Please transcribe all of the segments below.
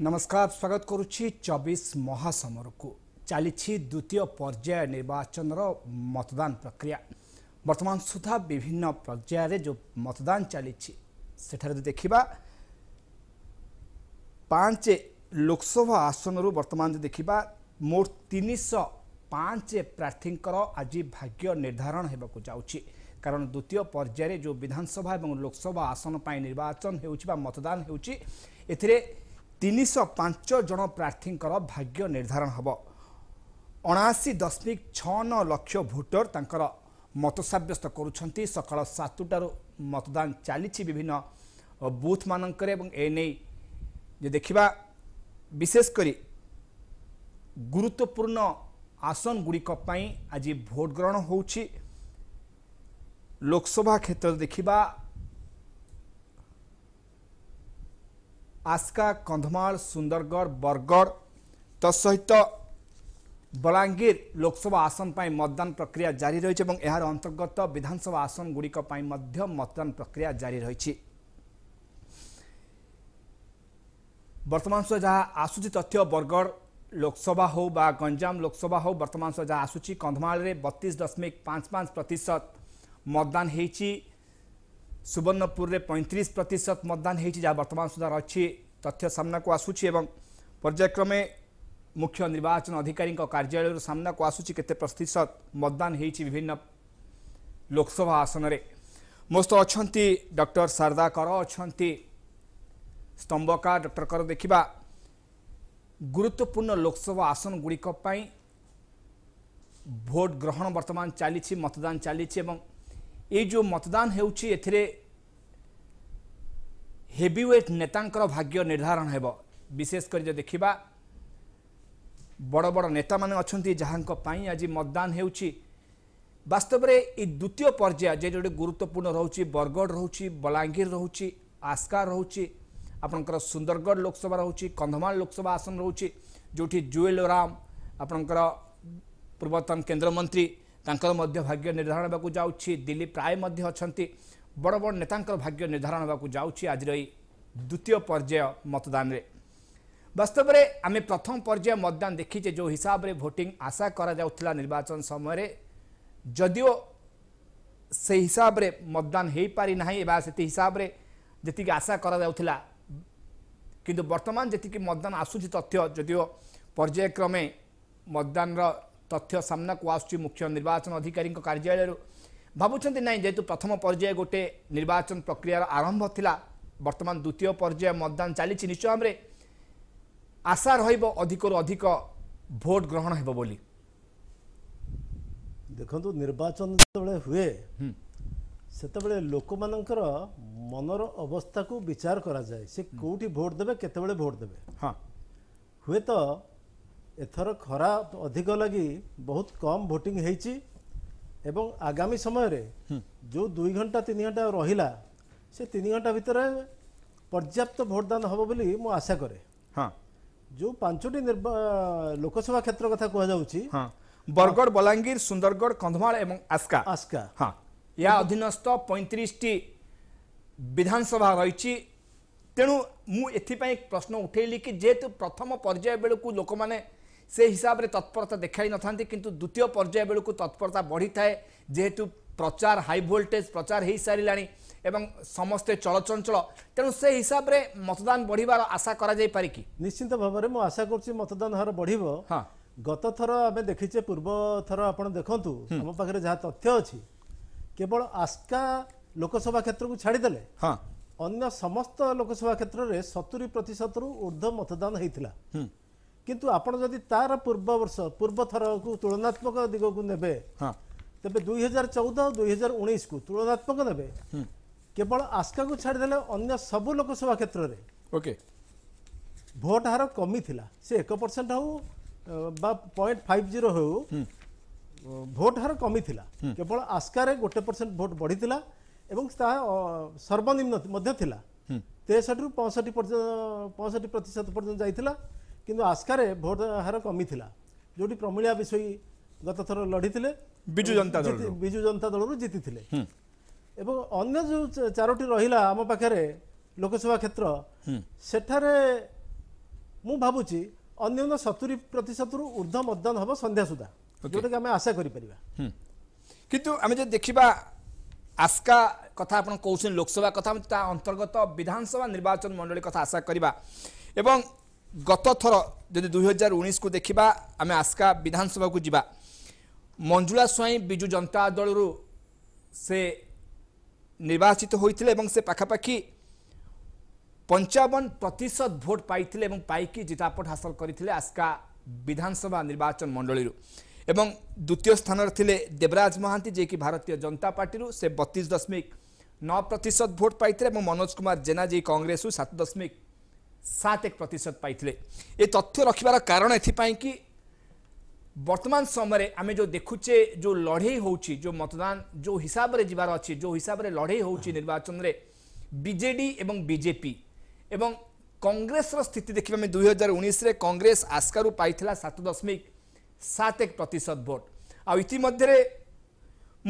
ନମସ୍କାର ସ୍ୱାଗତ କରୁଛି ଚବିଶ ମହାସମରକୁ ଚାଲିଛି ଦ୍ୱିତୀୟ ପର୍ଯ୍ୟାୟ ନିର୍ବାଚନର ମତଦାନ ପ୍ରକ୍ରିୟା ବର୍ତ୍ତମାନ ସୁଦ୍ଧା ବିଭିନ୍ନ ପର୍ଯ୍ୟାୟରେ ଯେଉଁ ମତଦାନ ଚାଲିଛି ସେଠାରେ ଯଦି ଦେଖିବା ପାଞ୍ଚ ଲୋକସଭା ଆସନରୁ ବର୍ତ୍ତମାନ ଯଦି ଦେଖିବା ମୋଟ ତିନିଶହ ପାଞ୍ଚ ପ୍ରାର୍ଥୀଙ୍କର ଆଜି ଭାଗ୍ୟ ନିର୍ଦ୍ଧାରଣ ହେବାକୁ ଯାଉଛି କାରଣ ଦ୍ୱିତୀୟ ପର୍ଯ୍ୟାୟରେ ଯେଉଁ ବିଧାନସଭା ଏବଂ ଲୋକସଭା ଆସନ ପାଇଁ ନିର୍ବାଚନ ହେଉଛି ବା ମତଦାନ ହେଉଛି ଏଥିରେ ତିନିଶହ ପାଞ୍ଚ ଜଣ ପ୍ରାର୍ଥୀଙ୍କର ଭାଗ୍ୟ ନିର୍ଦ୍ଧାରଣ ହେବ ଅଣାଅଶୀ ଦଶମିକ ଛଅ ନଅ ଲକ୍ଷ ଭୋଟର ତାଙ୍କର ମତ ସାବ୍ୟସ୍ତ କରୁଛନ୍ତି ସକାଳ ସାତଟାରୁ ମତଦାନ ଚାଲିଛି ବିଭିନ୍ନ ବୁଥମାନଙ୍କରେ ଏବଂ ଏ ନେଇ ଯେ ଦେଖିବା ବିଶେଷ କରି ଗୁରୁତ୍ୱପୂର୍ଣ୍ଣ ଆସନଗୁଡ଼ିକ ପାଇଁ ଆଜି ଭୋଟ ଗ୍ରହଣ ହେଉଛି ଲୋକସଭା କ୍ଷେତ୍ରରେ ଦେଖିବା आस्का कंधमाल सुंदरगढ़ त सहित बलांगीर लोकसभा आसन पर मतदान प्रक्रिया जारी अंतर्गत विधानसभा आसन आसनगुडिप मतदान प्रक्रिया जारी बर्तमान सुधा जहाँ आसु तथ्य बरगढ़ लोकसभा हो बा गंजाम लोकसभा हो बर्तमान जहाँ आसु कन्धमाल बत्तिस दशमिक पांच पांच प्रतिशत मतदान होती ସୁବର୍ଣ୍ଣପୁରରେ ପଇଁତିରିଶ ପ୍ରତିଶତ ମତଦାନ ହୋଇଛି ଯାହା ବର୍ତ୍ତମାନ ସୁଦ୍ଧା ଅଛି ତଥ୍ୟ ସାମ୍ନାକୁ ଆସୁଛି ଏବଂ ପର୍ଯ୍ୟାୟକ୍ରମେ ମୁଖ୍ୟ ନିର୍ବାଚନ ଅଧିକାରୀଙ୍କ କାର୍ଯ୍ୟାଳୟରୁ ସାମ୍ନାକୁ ଆସୁଛି କେତେ ପ୍ରତିଶତ ମତଦାନ ହୋଇଛି ବିଭିନ୍ନ ଲୋକସଭା ଆସନରେ ମୋ ସହ ଅଛନ୍ତି ଡକ୍ଟର ଶାରଦା କର ଅଛନ୍ତି ସ୍ତମ୍ଭକାର ଡକ୍ଟର କର ଦେଖିବା ଗୁରୁତ୍ୱପୂର୍ଣ୍ଣ ଲୋକସଭା ଆସନଗୁଡ଼ିକ ପାଇଁ ଭୋଟ ଗ୍ରହଣ ବର୍ତ୍ତମାନ ଚାଲିଛି ମତଦାନ ଚାଲିଛି ଏବଂ ये जो मतदान होविओट नेता भाग्य निर्धारण हो विशेषकर देखा बड़ बड़ नेता मैंने जहाँ आज मतदान होस्तव में य द्वितीय पर्याय जे जो गुरुत्वपूर्ण रोच बरगढ़ रोच बलांगीर रोच आस्कार रोच आपणकर सुंदरगढ़ लोकसभा रोच कंधमाल लोकसभा आसन रोच जो जुएल ओराम आपणकर पूर्वतन केन्द्रमंत्री ତାଙ୍କର ମଧ୍ୟ ଭାଗ୍ୟ ନିର୍ଦ୍ଧାରଣ ହେବାକୁ ଯାଉଛି ଦିଲ୍ଲୀପ ରାୟ ମଧ୍ୟ ଅଛନ୍ତି ବଡ଼ ବଡ଼ ନେତାଙ୍କର ଭାଗ୍ୟ ନିର୍ଦ୍ଧାରଣ ହେବାକୁ ଯାଉଛି ଆଜିର ଏହି ଦ୍ୱିତୀୟ ପର୍ଯ୍ୟାୟ ମତଦାନରେ ବାସ୍ତବରେ ଆମେ ପ୍ରଥମ ପର୍ଯ୍ୟାୟ ମତଦାନ ଦେଖିଛେ ଯେଉଁ ହିସାବରେ ଭୋଟିଂ ଆଶା କରାଯାଉଥିଲା ନିର୍ବାଚନ ସମୟରେ ଯଦିଓ সেই হিসাবে মতদান হয়ে পারি না বা সেটি হিসাবে যেত আশা করা যাওয়া কিন্তু বর্তমান যেত মতদান আসুচি তথ্য যদিও পর্যায়ক্রমে মতদানর ତଥ୍ୟ ସାମ୍ନାକୁ ଆସୁଛି ମୁଖ୍ୟ ନିର୍ବାଚନ ଅଧିକାରୀଙ୍କ କାର୍ଯ୍ୟାଳୟରୁ ଭାବୁଛନ୍ତି ନାହିଁ ଯେହେତୁ ପ୍ରଥମ ପର୍ଯ୍ୟାୟ ଗୋଟେ ନିର୍ବାଚନ ପ୍ରକ୍ରିୟାର ଆରମ୍ଭ ଥିଲା ବର୍ତ୍ତମାନ ଦ୍ୱିତୀୟ ପର୍ଯ୍ୟାୟ ମତଦାନ ଚାଲିଛି ନିଶ୍ଚୟ ଭାବରେ ଆଶା ରହିବ ଅଧିକରୁ ଅଧିକ ଭୋଟ୍ ଗ୍ରହଣ ହେବ ବୋଲି ଦେଖନ୍ତୁ ନିର୍ବାଚନ ଯେତେବେଳେ ହୁଏ ସେତେବେଳେ ଲୋକମାନଙ୍କର ମନର ଅବସ୍ଥାକୁ ବିଚାର କରାଯାଏ ସେ କେଉଁଠି ଭୋଟ୍ ଦେବେ କେତେବେଳେ ଭୋଟ୍ ଦେବେ ହଁ ହୁଏତ ଏଥର ଖରା ଅଧିକ ଲାଗି ବହୁତ କମ୍ ଭୋଟିଂ ହେଇଛି ଏବଂ ଆଗାମୀ ସମୟରେ ଯେଉଁ ଦୁଇ ଘଣ୍ଟା ତିନି ଘଣ୍ଟା ରହିଲା ସେ ତିନି ଘଣ୍ଟା ଭିତରେ ପର୍ଯ୍ୟାପ୍ତ ଭୋଟଦାନ ହେବ ବୋଲି ମୁଁ ଆଶା କରେ ହଁ ଯେଉଁ ପାଞ୍ଚଟି ଲୋକସଭା କ୍ଷେତ୍ର କଥା କୁହାଯାଉଛି ବରଗଡ଼ ବଲାଙ୍ଗୀର ସୁନ୍ଦରଗଡ଼ କନ୍ଧମାଳ ଏବଂ ଆସ୍କା ଆସ୍କା ହଁ ଏହା ଅଧୀନସ୍ଥ ପଇଁତିରିଶଟି ବିଧାନସଭା ରହିଛି ତେଣୁ ମୁଁ ଏଥିପାଇଁ ପ୍ରଶ୍ନ ଉଠାଇଲି କି ଯେହେତୁ ପ୍ରଥମ ପର୍ଯ୍ୟାୟ ବେଳକୁ ଲୋକମାନେ ସେ ହିସାବରେ ତତ୍ପରତା ଦେଖାଇ ନଥାନ୍ତି କିନ୍ତୁ ଦ୍ୱିତୀୟ ପର୍ଯ୍ୟାୟ ବେଳକୁ ତତ୍ପରତା ବଢ଼ିଥାଏ ଯେହେତୁ ପ୍ରଚାର ହାଇ ଭୋଲ୍ଟେଜ୍ ପ୍ରଚାର ହୋଇସାରିଲାଣି ଏବଂ ସମସ୍ତେ ଚଳଚଞ୍ଚଳ ତେଣୁ ସେ ହିସାବରେ ମତଦାନ ବଢ଼ିବାର ଆଶା କରାଯାଇପାରେ କି ନିଶ୍ଚିନ୍ତ ଭାବରେ ମୁଁ ଆଶା କରୁଛି ମତଦାନ ହାର ବଢ଼ିବ ହଁ ଗତ ଥର ଆମେ ଦେଖିଛେ ପୂର୍ବ ଥର ଆପଣ ଦେଖନ୍ତୁ ଆମ ପାଖରେ ଯାହା ତଥ୍ୟ ଅଛି କେବଳ ଆସ୍କା ଲୋକସଭା କ୍ଷେତ୍ରକୁ ଛାଡ଼ିଦେଲେ ହଁ ଅନ୍ୟ ସମସ୍ତ ଲୋକସଭା କ୍ଷେତ୍ରରେ ସତୁରି ପ୍ରତିଶତରୁ ଉର୍ଦ୍ଧ୍ୱ ମତଦାନ ହେଇଥିଲା କିନ୍ତୁ ଆପଣ ଯଦି ତାର ପୂର୍ବ ବର୍ଷ ପୂର୍ବଥରକୁ ତୁଳନାତ୍ମକ ଦିଗକୁ ନେବେ ତେବେ ଦୁଇ ହଜାର ଚଉଦ ଦୁଇ ହଜାର ଉଣେଇଶକୁ ତୁଳନାତ୍ମକ ନେବେ କେବଳ ଆସ୍କାକୁ ଛାଡ଼ିଦେଲେ ଅନ୍ୟ ସବୁ ଲୋକସଭା କ୍ଷେତ୍ରରେ ଓକେ ଭୋଟ ହାର କମିଥିଲା ସେ ଏକ ପରସେଣ୍ଟ ହେଉ ବା ପଏଣ୍ଟ ଫାଇଭ୍ ଜିରୋ ହେଉ ଭୋଟ ହାର କମିଥିଲା କେବଳ ଆସ୍କାରେ ଗୋଟେ ପରସେଣ୍ଟ ଭୋଟ୍ ବଢ଼ିଥିଲା ଏବଂ ତାହା ସର୍ବନିମ୍ନ ମଧ୍ୟ ଥିଲା ତେଷଠିରୁ ପଞ୍ଚଷଠି ପର୍ଯ୍ୟନ୍ତ ପଞ୍ଚଷଠି ପ୍ରତିଶତ ପର୍ଯ୍ୟନ୍ତ ଯାଇଥିଲା କିନ୍ତୁ ଆସ୍କାରେ ଭୋଟ ହାର କମିଥିଲା ଯୋଉଠି ପ୍ରମିଳା ଗତ ଥର ଲଢ଼ିଥିଲେ ବିଜୁ ଜନତା ବିଜୁ ଜନତା ଦଳରୁ ଜିତିଥିଲେ ଏବଂ ଅନ୍ୟ ଯେଉଁ ଚାରୋଟି ରହିଲା ଆମ ପାଖରେ ଲୋକସଭା କ୍ଷେତ୍ର ସେଠାରେ ମୁଁ ଭାବୁଛି ଅନ୍ୟୁନ ସତୁରି ପ୍ରତିଶତରୁ ଉର୍ଦ୍ଧ୍ୱ ମତଦାନ ହେବ ସନ୍ଧ୍ୟା ସୁଦ୍ଧା ଯେଉଁଟାକି ଆମେ ଆଶା କରିପାରିବା କିନ୍ତୁ ଆମେ ଯଦି ଦେଖିବା ଆସ୍କା କଥା ଆପଣ କହୁଛନ୍ତି ଲୋକସଭା କଥା ତା ଅନ୍ତର୍ଗତ ବିଧାନସଭା ନିର୍ବାଚନ ମଣ୍ଡଳୀ କଥା ଆଶା କରିବା ଏବଂ ଗତଥର ଯଦି ଦୁଇ ହଜାର ଉଣେଇଶକୁ ଦେଖିବା ଆମେ ଆସ୍କା ବିଧାନସଭାକୁ ଯିବା ମଞ୍ଜୁଳା ସ୍ୱାଇଁ ବିଜୁ ଜନତା ଦଳରୁ ସେ ନିର୍ବାଚିତ ହୋଇଥିଲେ ଏବଂ ସେ ପାଖାପାଖି ପଞ୍ଚାବନ ପ୍ରତିଶତ ଭୋଟ ପାଇଥିଲେ ଏବଂ ପାଇକି ଜିତାପଟ ହାସଲ କରିଥିଲେ ଆସ୍କା ବିଧାନସଭା ନିର୍ବାଚନ ମଣ୍ଡଳୀରୁ ଏବଂ ଦ୍ୱିତୀୟ ସ୍ଥାନରେ ଥିଲେ ଦେବରାଜ ମହାନ୍ତି ଯିଏକି ଭାରତୀୟ ଜନତା ପାର୍ଟିରୁ ସେ ବତିଶ ଦଶମିକ ନଅ ପ୍ରତିଶତ ଭୋଟ ପାଇଥିଲେ ଏବଂ ମନୋଜ କୁମାର ଜେନା ଯିଏ କଂଗ୍ରେସରୁ ସାତ ଦଶମିକ ସାତ ଏକ ପ୍ରତିଶତ ପାଇଥିଲେ ଏ ତଥ୍ୟ ରଖିବାର କାରଣ ଏଥିପାଇଁ କି ବର୍ତ୍ତମାନ ସମୟରେ ଆମେ ଯେଉଁ ଦେଖୁଛେ ଯେଉଁ ଲଢ଼େଇ ହେଉଛି ଯେଉଁ ମତଦାନ ଯେଉଁ ହିସାବରେ ଯିବାର ଅଛି ଯେଉଁ ହିସାବରେ ଲଢ଼େଇ ହେଉଛି ନିର୍ବାଚନରେ ବିଜେଡ଼ି ଏବଂ ବିଜେପି ଏବଂ କଂଗ୍ରେସର ସ୍ଥିତି ଦେଖିବା ଆମେ ଦୁଇ ହଜାର ଉଣେଇଶରେ କଂଗ୍ରେସ ଆସ୍କାରୁ ପାଇଥିଲା ସାତ ଦଶମିକ ସାତ ଏକ ପ୍ରତିଶତ ଭୋଟ ଆଉ ଇତିମଧ୍ୟରେ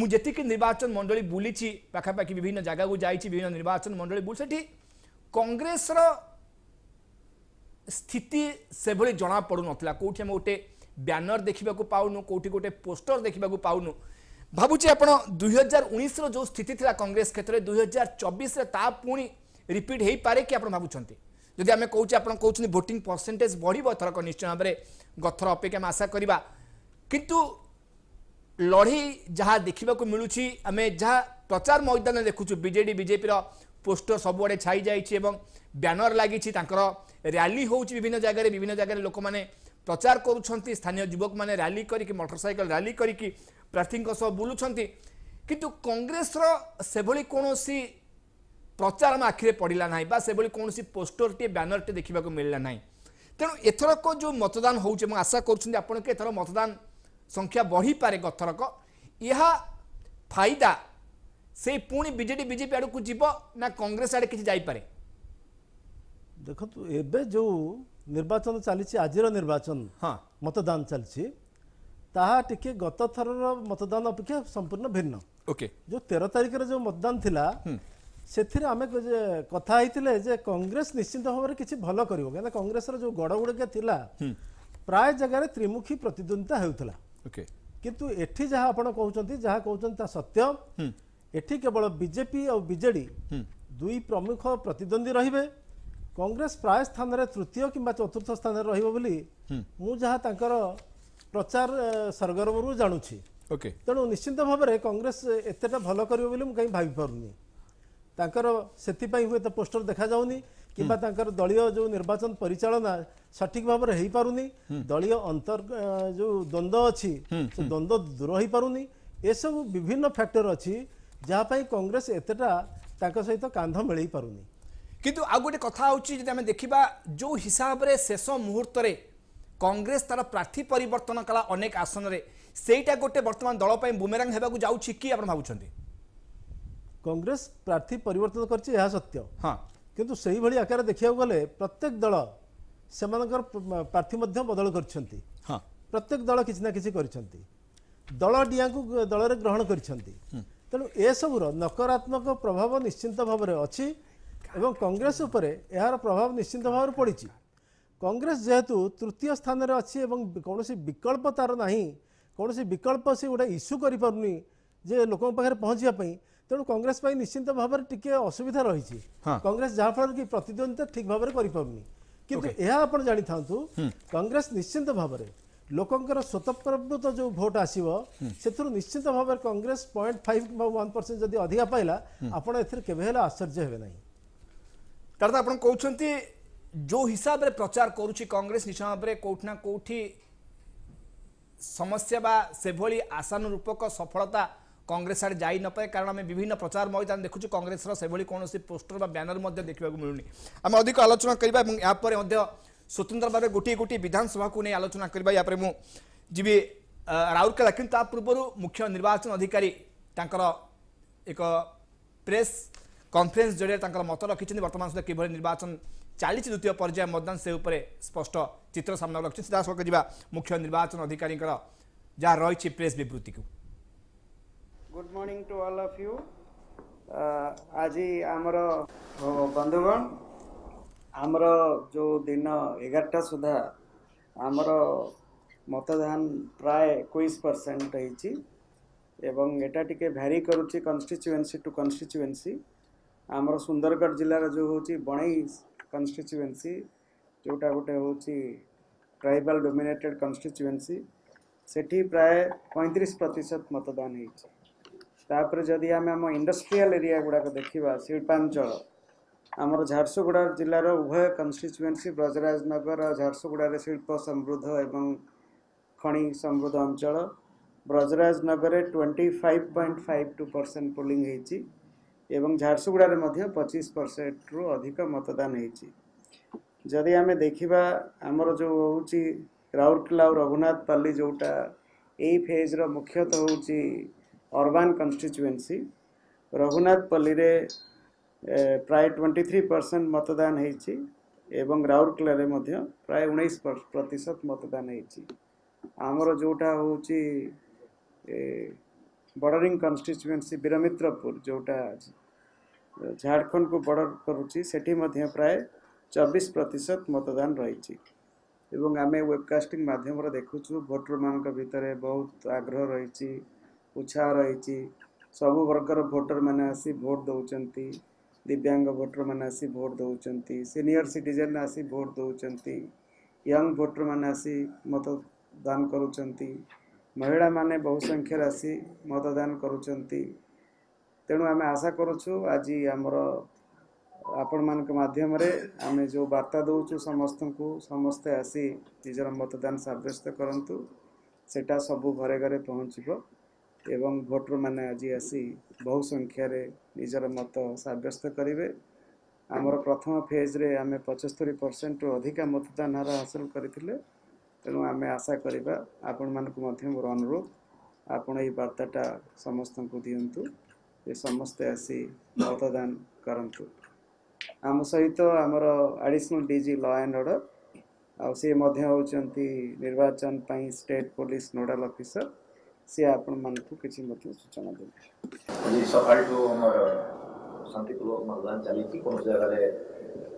ମୁଁ ଯେତିକି ନିର୍ବାଚନ ମଣ୍ଡଳୀ ବୁଲିଛି ପାଖାପାଖି ବିଭିନ୍ନ ଜାଗାକୁ ଯାଇଛି ବିଭିନ୍ନ ନିର୍ବାଚନ ମଣ୍ଡଳୀ ବୁଲି ସେଠି କଂଗ୍ରେସର ସ୍ଥିତି ସେଭଳି ଜଣାପଡ଼ୁନଥିଲା କେଉଁଠି ଆମେ ଗୋଟେ ବ୍ୟାନର ଦେଖିବାକୁ ପାଉନୁ କେଉଁଠି ଗୋଟେ ପୋଷ୍ଟର ଦେଖିବାକୁ ପାଉନୁ ଭାବୁଛି ଆପଣ ଦୁଇହଜାର ଉଣେଇଶର ଯେଉଁ ସ୍ଥିତି ଥିଲା କଂଗ୍ରେସ କ୍ଷେତ୍ରରେ ଦୁଇହଜାର ଚବିଶରେ ତା ପୁଣି ରିପିଟ୍ ହୋଇପାରେ କି ଆପଣ ଭାବୁଛନ୍ତି ଯଦି ଆମେ କହୁଛେ ଆପଣ କହୁଛନ୍ତି ଭୋଟିଂ ପରସେଣ୍ଟେଜ୍ ବଢ଼ିବ ଏଥରକ ନିଶ୍ଚୟ ଭାବରେ ଗତଥର ଅପେକ୍ଷା ଆମେ ଆଶା କରିବା କିନ୍ତୁ ଲଢ଼େଇ ଯାହା ଦେଖିବାକୁ ମିଳୁଛି ଆମେ ଯାହା ପ୍ରଚାର ମୈଦାନରେ ଦେଖୁଛୁ ବିଜେଡ଼ି ବିଜେପିର ପୋଷ୍ଟର ସବୁଆଡ଼େ ଛାଇଯାଇଛି ଏବଂ ବ୍ୟାନର ଲାଗିଛି ତାଙ୍କର ରାଲି ହେଉଛି ବିଭିନ୍ନ ଜାଗାରେ ବିଭିନ୍ନ ଜାଗାରେ ଲୋକମାନେ ପ୍ରଚାର କରୁଛନ୍ତି ସ୍ଥାନୀୟ ଯୁବକମାନେ ରାଲି କରିକି ମଟରସାଇକେଲ ରାଲି କରିକି ପ୍ରାର୍ଥୀଙ୍କ ସହ ବୁଲୁଛନ୍ତି କିନ୍ତୁ କଂଗ୍ରେସର ସେଭଳି କୌଣସି ପ୍ରଚାର ଆମ ଆଖିରେ ପଡ଼ିଲା ନାହିଁ ବା ସେଭଳି କୌଣସି ପୋଷ୍ଟରଟିଏ ବ୍ୟାନରଟିଏ ଦେଖିବାକୁ ମିଳିଲା ନାହିଁ ତେଣୁ ଏଥରକ ଯେଉଁ ମତଦାନ ହେଉଛି ମୁଁ ଆଶା କରୁଛନ୍ତି ଆପଣ କି ଏଥର ମତଦାନ ସଂଖ୍ୟା ବଢ଼ିପାରେ ଗତରକ ଏହା ଫାଇଦା ସେ ପୁଣି ବିଜେଡ଼ି ବିଜେପି ଆଡ଼କୁ ଯିବ ନା କଂଗ୍ରେସ ଆଡ଼େ କିଛି ଯାଇପାରେ ଦେଖନ୍ତୁ ଏବେ ଯେଉଁ ନିର୍ବାଚନ ଚାଲିଛି ଆଜିର ନିର୍ବାଚନ ହଁ ମତଦାନ ଚାଲିଛି ତାହା ଟିକେ ଗତଥରର ମତଦାନ ଅପେକ୍ଷା ସମ୍ପୂର୍ଣ୍ଣ ଭିନ୍ନ ଓକେ ଯେଉଁ ତେର ତାରିଖରେ ଯେଉଁ ମତଦାନ ଥିଲା ସେଥିରେ ଆମେ କଥା ହେଇଥିଲେ ଯେ କଂଗ୍ରେସ ନିଶ୍ଚିନ୍ତ ଭାବରେ କିଛି ଭଲ କରିବ କାହିଁକିନା କଂଗ୍ରେସର ଯେଉଁ ଗଡ଼ ଗୁଡ଼ିକ ଥିଲା ପ୍ରାୟ ଜାଗାରେ ତ୍ରିମୁଖୀ ପ୍ରତିଦ୍ୱନ୍ଦ୍ୱିତା ହେଉଥିଲା ଓକେ କିନ୍ତୁ ଏଠି ଯାହା ଆପଣ କହୁଛନ୍ତି ଯାହା କହୁଛନ୍ତି ତା ସତ୍ୟ ଏଠି କେବଳ ବିଜେପି ଆଉ ବିଜେଡି ଦୁଇ ପ୍ରମୁଖ ପ୍ରତିଦ୍ୱନ୍ଦ୍ୱୀ ରହିବେ କଂଗ୍ରେସ ପ୍ରାୟ ସ୍ଥାନରେ ତୃତୀୟ କିମ୍ବା ଚତୁର୍ଥ ସ୍ଥାନରେ ରହିବ ବୋଲି ମୁଁ ଯାହା ତାଙ୍କର ପ୍ରଚାର ସରଗରମରୁ ଜାଣୁଛି ଓକେ ତେଣୁ ନିଶ୍ଚିନ୍ତ ଭାବରେ କଂଗ୍ରେସ ଏତେଟା ଭଲ କରିବ ବୋଲି ମୁଁ କାହିଁ ଭାବିପାରୁନି ତାଙ୍କର ସେଥିପାଇଁ ହୁଏତ ପୋଷ୍ଟର ଦେଖାଯାଉନି କିମ୍ବା ତାଙ୍କର ଦଳୀୟ ଯେଉଁ ନିର୍ବାଚନ ପରିଚାଳନା ସଠିକ ଭାବରେ ହେଇପାରୁନି ଦଳୀୟ ଅନ୍ତର୍ ଯେଉଁ ଦ୍ୱନ୍ଦ୍ୱ ଅଛି ସେ ଦ୍ୱନ୍ଦ୍ୱ ଦୂର ହେଇପାରୁନି ଏସବୁ ବିଭିନ୍ନ ଫ୍ୟାକ୍ଟର ଅଛି ଯାହା ପାଇଁ କଂଗ୍ରେସ ଏତେଟା ତାଙ୍କ ସହିତ କାନ୍ଧ ମିଳେଇ ପାରୁନି କିନ୍ତୁ ଆଉ ଗୋଟେ କଥା ହେଉଛି ଯଦି ଆମେ ଦେଖିବା ଯେଉଁ ହିସାବରେ ଶେଷ ମୁହୂର୍ତ୍ତରେ କଂଗ୍ରେସ ତା'ର ପ୍ରାର୍ଥୀ ପରିବର୍ତ୍ତନ କଲା ଅନେକ ଆସନରେ ସେଇଟା ଗୋଟେ ବର୍ତ୍ତମାନ ଦଳ ପାଇଁ ବୁମେରାଙ୍ଗ ହେବାକୁ ଯାଉଛି କି ଆପଣ ଭାବୁଛନ୍ତି କଂଗ୍ରେସ ପ୍ରାର୍ଥୀ ପରିବର୍ତ୍ତନ କରିଛି ଏହା ସତ୍ୟ ହଁ କିନ୍ତୁ ସେହିଭଳି ଆକାର ଦେଖିବାକୁ ଗଲେ ପ୍ରତ୍ୟେକ ଦଳ ସେମାନଙ୍କର ପ୍ରାର୍ଥୀ ମଧ୍ୟ ବଦଳ କରିଛନ୍ତି ହଁ ପ୍ରତ୍ୟେକ ଦଳ କିଛି ନା କିଛି କରିଛନ୍ତି ଦଳ ଡିଆଁକୁ ଦଳରେ ଗ୍ରହଣ କରିଛନ୍ତି ତେଣୁ ଏସବୁର ନକାରାତ୍ମକ ପ୍ରଭାବ ନିଶ୍ଚିନ୍ତ ଭାବରେ ଅଛି এবং কংগ্রেস উপরে এর প্রভাব নিশ্চিত ভাবে পড়িছে কংগ্রেস যেহেতু তৃতীয় স্থানের অছি এবং কৌশি বিকল্প তার না কৌশি বিকল্প সে গোটে ইস্যু করে পুনি যে লোক পাখে পৌঁছাপা তেমন কংগ্রেস নিশ্চিত ভাবে টিকি অসুবিধা রয়েছে কংগ্রেস যাফলে কি প্রতিদ্বন্দ্বিতা ঠিক ভাবে করে পুনি কিন্তু এহা আপনার জানি থাকতু কংগ্রেস নিশ্চিত ভাবে ଲୋକଙ୍କର ସ୍ୱତଃପ୍ରବୃତ ଯେଉଁ ଭୋଟ୍ ଆସିବ ସେଥିରୁ ନିଶ୍ଚିତ ଭାବରେ କଂଗ୍ରେସ ପଏଣ୍ଟ ଫାଇଭ୍ କିମ୍ବା ୱାନ୍ ପରସେଣ୍ଟ ଯଦି ଅଧିକା ପାଇଲା ଆପଣ ଏଥିରେ କେବେ ହେଲେ ଆଶ୍ଚର୍ଯ୍ୟ ହେବେ ନାହିଁ ତାହେଲେ ତ ଆପଣ କହୁଛନ୍ତି ଯେଉଁ ହିସାବରେ ପ୍ରଚାର କରୁଛି କଂଗ୍ରେସ ନିଶ୍ଚୟ ଭାବରେ କେଉଁଠି ନା କେଉଁଠି ସମସ୍ୟା ବା ସେଭଳି ଆଶାନୁରୂପକ ସଫଳତା କଂଗ୍ରେସ ଆଡ଼େ ଯାଇ ନପାରେ କାରଣ ଆମେ ବିଭିନ୍ନ ପ୍ରଚାର ମଇଦାନ ଦେଖୁଛୁ କଂଗ୍ରେସର ସେଭଳି କୌଣସି ପୋଷ୍ଟର ବା ବ୍ୟାନର ମଧ୍ୟ ଦେଖିବାକୁ ମିଳୁନି ଆମେ ଅଧିକ ଆଲୋଚନା କରିବା ଏବଂ ଏହାପରେ ମଧ୍ୟ ସ୍ୱତନ୍ତ୍ର ଭାବେ ଗୋଟିଏ ଗୋଟିଏ ବିଧାନସଭାକୁ ନେଇ ଆଲୋଚନା କରିବା ଏହାପରେ ମୁଁ ଯିବି ରାଉରକେଲା କିନ୍ତୁ ତା ପୂର୍ବରୁ ମୁଖ୍ୟ ନିର୍ବାଚନ ଅଧିକାରୀ ତାଙ୍କର ଏକ ପ୍ରେସ୍ কনফরেন্স জড়িয়ে তাঁর মত রাখি বর্তমান সুদ্ধা কিভাবে নির্বাচন চালছে দ্বিতীয় পর্যায়ে মতদান সে উপরে স্পষ্ট চিত্র সামনাকে রাখছেন সিধাসলখ যা মুখ্য নির্বাচন অধিকারী যা রয়েছে প্রেস বিবৃতি good morning to all of you আজ আমার বন্ধুগণ আমার যে দিন এগারটা সুদ্ধা আমার মতদান প্রায় একুশ পরসেন্ট হয়েছি এবং এটা টিকে ভ্যারি করুছি কনস্টিচুয়েন্সি টু কনস্টিচুয়েন্সি आम सुंदरगढ़ जिलार जो हूँ बणई कन्स्टिट्युएन्सी जोटा गोटे हूँ ट्राइबल डोमिनेटेड कन्स्टिट्युएन्सी से प्राय पैंतीस प्रतिशत मतदान होतापुर जदि आम आम इंडस्ट्रियल एरिया गुड़ाक देखा शिल्पांचल आमर झारसुगुड़ जिलार उभय कन्स्टिट्युएन्सी ब्रजराजनगर झारसुगुड़े शिल्प समृद्ध एवं खणी समृद्ध अंचल Brajrajnagar twenty five point five two percent polling एवं झारसुगुड़े पचीस परसेंट रु अधिक मतदान होदि आम देखा आमर जो हूँ राउरकेला रघुनाथ पाली जोटा यही फेज्र मुख्यतः हूँ अरबान कन्स्टिट्युएन्सी रघुनाथ प्राय ट्वेंटी थ्री परसेंट मतदान हो राउरकेलें मध्य प्राय उन्नीस प्रतिशत मतदान होमर जोटा हो बॉर्डरिंग कन्स्टिट्युएन्सी बीरमित्रपुर जोटा झारखंड को बर्डर करुच्ची प्राय चबिश प्रतिशत मतदान रही आम वेबकास्टिंग मध्यम देखु भोटर मान भितर बहुत आग्रह रही उत्साह रही सबु वर्गर भोटर मैंने आसी भोट दौरान दिव्यांग भोटर मैंने आसी भोट दौरान सिनियर सिटीजन आसी भोट दौरान यंग भोटर मैंने आसी मतदान करुँच महिला मैंने बहुसंख्यार आसी मतदान करुँच ତେଣୁ ଆମେ ଆଶା କରୁଛୁ ଆଜି ଆମର ଆପଣମାନଙ୍କ ମାଧ୍ୟମରେ ଆମେ ଯେଉଁ ବାର୍ତ୍ତା ଦେଉଛୁ ସମସ୍ତଙ୍କୁ ସମସ୍ତେ ଆସି ନିଜର ମତଦାନ ସାବ୍ୟସ୍ତ କରନ୍ତୁ ସେଇଟା ସବୁ ଘରେ ଘରେ ପହଞ୍ଚିବ ଏବଂ ଭୋଟରମାନେ ଆଜି ଆସି ବହୁ ସଂଖ୍ୟାରେ ନିଜର ମତ ସାବ୍ୟସ୍ତ କରିବେ ଆମର ପ୍ରଥମ ଫେଜ୍ରେ ଆମେ ପଞ୍ଚସ୍ତରୀ ପରସେଣ୍ଟରୁ ଅଧିକା ମତଦାନ ହାର ହାସଲ କରିଥିଲେ ତେଣୁ ଆମେ ଆଶା କରିବା ଆପଣମାନଙ୍କୁ ମଧ୍ୟ ମୋର ଅନୁରୋଧ ଆପଣ ଏଇ ବାର୍ତ୍ତାଟା ସମସ୍ତଙ୍କୁ ଦିଅନ୍ତୁ ଏ ସମସ୍ତେ ଆସି ମତଦାନ କରନ୍ତୁ ଆମ ସହିତ ଆମର additional D G law and order ଆଉ ସିଏ ମଧ୍ୟ ହେଉଛନ୍ତି ନିର୍ବାଚନ ପାଇଁ ଷ୍ଟେଟ୍ ପୋଲିସ ନୋଡାଲ ଅଫିସର ସିଏ ଆପଣମାନଙ୍କୁ କିଛି ମଧ୍ୟ ସୂଚନା ଦେବେ ଆଜି ସକାଳଠୁ ଆମର ଶାନ୍ତିପୂର୍ବ ମତଦାନ ଚାଲିଛି କୌଣସି ଜାଗାରେ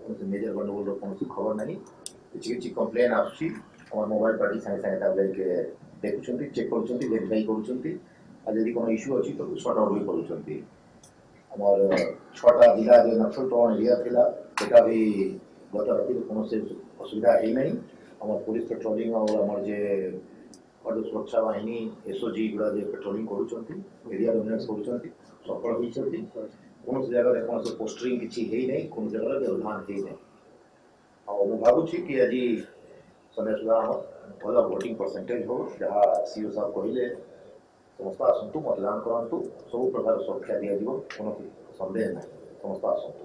କୌଣସି ମେଜର ଗଣ୍ଡଗୋଳର କୌଣସି ଖବର ନାହିଁ କିଛି କିଛି କମ୍ପ୍ଲେନ୍ ଆସୁଛି আমার মোবাইল পার্টি সাথে সাথে তাদেরকে দেখুছেন চেক করছেন ভেরিফাই করছেন जदि कौन इश्यू अच्छी तो सर्टआउट भी करुँचे आम छा जिला नक्सल टाउन एरिया थी सीटा भी गत रात कौन से असुविधा है ना आम पुलिस पेट्रोली आमर जे सुरक्षा बाहन एसओजी गुड़ा जे पेट्रोली करिया कर सफल होती कौन से जगह कौन से पोस्टरी किसी है कौन जगह व्यवधान है ना आगुची कि आज समय सुधा भल भोटिंग परसेंटेज हो जहाँ सीओ साहब कहले ସମସ୍ତ ଆସନ୍ତୁ ମତଦାନ କରନ୍ତୁ ସବୁ ପ୍ରକାର ସୁରକ୍ଷା ଦିଆଯିବ କୌଣସି ସନ୍ଦେହ ନାହିଁ ସମସ୍ତ ଆସନ୍ତୁ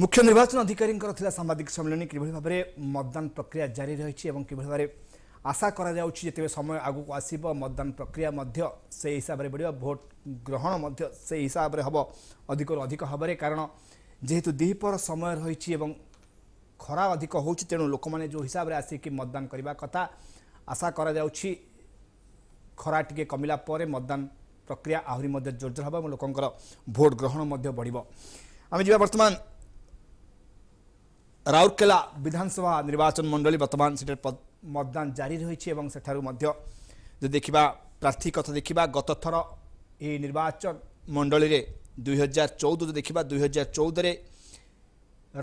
ମୁଖ୍ୟ ନିର୍ବାଚନ ଅଧିକାରୀଙ୍କର ଥିଲା ସାମ୍ବାଦିକ ସମ୍ମିଳନୀ କିଭଳି ଭାବରେ ମତଦାନ ପ୍ରକ୍ରିୟା ଜାରି ରହିଛି ଏବଂ କିଭଳି ଭାବରେ ଆଶା କରାଯାଉଛି ଯେତେବେଳେ ସମୟ ଆଗକୁ ଆସିବ ମତଦାନ ପ୍ରକ୍ରିୟା ମଧ୍ୟ ସେହି ହିସାବରେ ବଢ଼ିବ ଭୋଟ ଗ୍ରହଣ ମଧ୍ୟ ସେହି ହିସାବରେ ହେବ ଅଧିକରୁ ଅଧିକ ଭାବରେ କାରଣ ଯେହେତୁ ଦ୍ୱିପର ସମୟ ରହିଛି ଏବଂ ଖରା ଅଧିକ ହେଉଛି ତେଣୁ ଲୋକମାନେ ଯେଉଁ ହିସାବରେ ଆସିକି ମତଦାନ କରିବା କଥା ଆଶା କରାଯାଉଛି ଖରା ଟିକେ କମିଲା ପରେ ମତଦାନ ପ୍ରକ୍ରିୟା ଆହୁରି ମଧ୍ୟ ଜୋରଜୋର ହେବ ଏବଂ ଲୋକଙ୍କର ଭୋଟ ଗ୍ରହଣ ମଧ୍ୟ ବଢ଼ିବ ଆମେ ଯିବା ବର୍ତ୍ତମାନ ରାଉରକେଲା ବିଧାନସଭା ନିର୍ବାଚନ ମଣ୍ଡଳୀ ବର୍ତ୍ତମାନ ସେଠାରେ ମତଦାନ ଜାରି ରହିଛି ଏବଂ ସେଠାରୁ ମଧ୍ୟ ଯଦି ଦେଖିବା ପ୍ରାର୍ଥୀ କଥା ଦେଖିବା ଗତଥର ଏହି ନିର୍ବାଚନ ମଣ୍ଡଳୀରେ ଦୁଇହଜାର ଚଉଦ ଯଦି ଦେଖିବା ଦୁଇହଜାର ଚଉଦରେ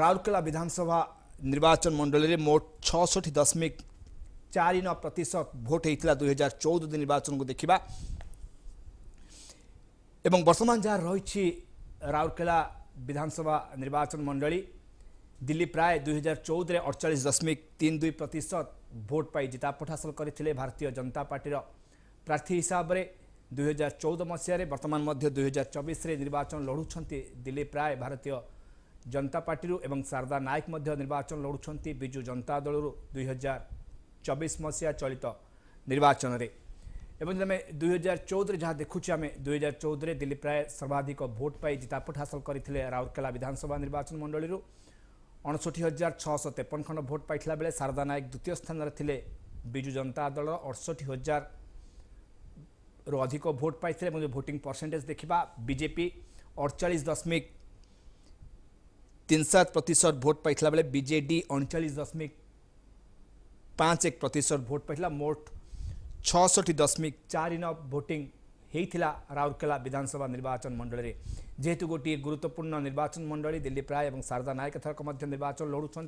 ରାଉରକେଲା ବିଧାନସଭା ନିର୍ବାଚନ ମଣ୍ଡଳୀରେ ମୋଟ ଛଅଷଠି ଦଶମିକ ଚାରି ନଅ ପ୍ରତିଶତ ଭୋଟ ହୋଇଥିଲା ଦୁଇହଜାର ଚଉଦ ନିର୍ବାଚନକୁ ଦେଖିବା ଏବଂ ବର୍ତ୍ତମାନ ଯାହା ରହିଛି ରାଉରକେଲା ବିଧାନସଭା ନିର୍ବାଚନ ମଣ୍ଡଳୀ ଦିଲ୍ଲୀ ପ୍ରାୟ ଦୁଇହଜାର ଚଉଦରେ ଅଠଚାଳିଶ ଦଶମିକ ତିନି ଦୁଇ ପ୍ରତିଶତ ଭୋଟ ପାଇ ଜିତାପଟ ହାସଲ କରିଥିଲେ ଭାରତୀୟ ଜନତା ପାର୍ଟିର ପ୍ରାର୍ଥୀ ହିସାବରେ ଦୁଇହଜାର ଚଉଦ ମସିହାରେ ବର୍ତ୍ତମାନ ମଧ୍ୟ ଦୁଇହଜାର ଚବିଶରେ ନିର୍ବାଚନ ଲଢ଼ୁଛନ୍ତି ଦିଲ୍ଲୀ ପ୍ରାୟ ଭାରତୀୟ জনতা পার্টিରୁ ଏବଂ ଶାରଦା ନାୟକ ମଧ୍ୟ ନିର୍ବାଚନ ଲଢ଼ୁଛନ୍ତି ବିଜୁ ଜନତା ଦଳରୁ ଦୁଇହଜାର ଚବିଶ ମସିହା ଚଳିତ ନିର୍ବାଚନରେ ଏବଂ ଆମେ ଦୁଇହଜାର ଚଉଦରେ ଯାହା ଦେଖୁଛୁ ଆମେ ଦୁଇହଜାର ଚଉଦରେ ଦିଲ୍ଲୀ ପ୍ରାୟ ସର୍ବାଧିକ ଭୋଟ୍ ପାଇ ଜିତାପଟ ହାସଲ କରିଥିଲେ ରାଉରକେଲା ବିଧାନସଭା ନିର୍ବାଚନ ମଣ୍ଡଳୀରୁ ଅଣଷଠି ହଜାର ଛଅଶହ ତେପନ ଖଣ୍ଡ ଭୋଟ୍ ପାଇଥିଲା ବେଳେ ଶାରଦା ନାୟକ ଦ୍ୱିତୀୟ ସ୍ଥାନରେ ଥିଲେ ବିଜୁ ଜନତା ଦଳ ଅଠଷଠି ହଜାରରୁ ଅଧିକ ଭୋଟ୍ ପାଇଥିଲେ ଏବଂ ଭୋଟିଂ ପରସେଣ୍ଟେଜ୍ ଦେଖିବା ବିଜେପି ଅଡ଼ଚାଳିଶ ଦଶମିକ तीन तिनसठ प्रतिशत भोट पाइला बेले बीजेडी अड़चाश दशमिक पाँच एक प्रतिशत भोट पाइला मोट छि दशमिक चार भोटिंग होता राउरकेला विधानसभा निर्वाचन मंडल जेहेतु गोटे गुरुत्वपूर्ण निर्वाचन मंडल दिल्ली प्राय और शारदा नायक थरक निर्वाचन लड़ुं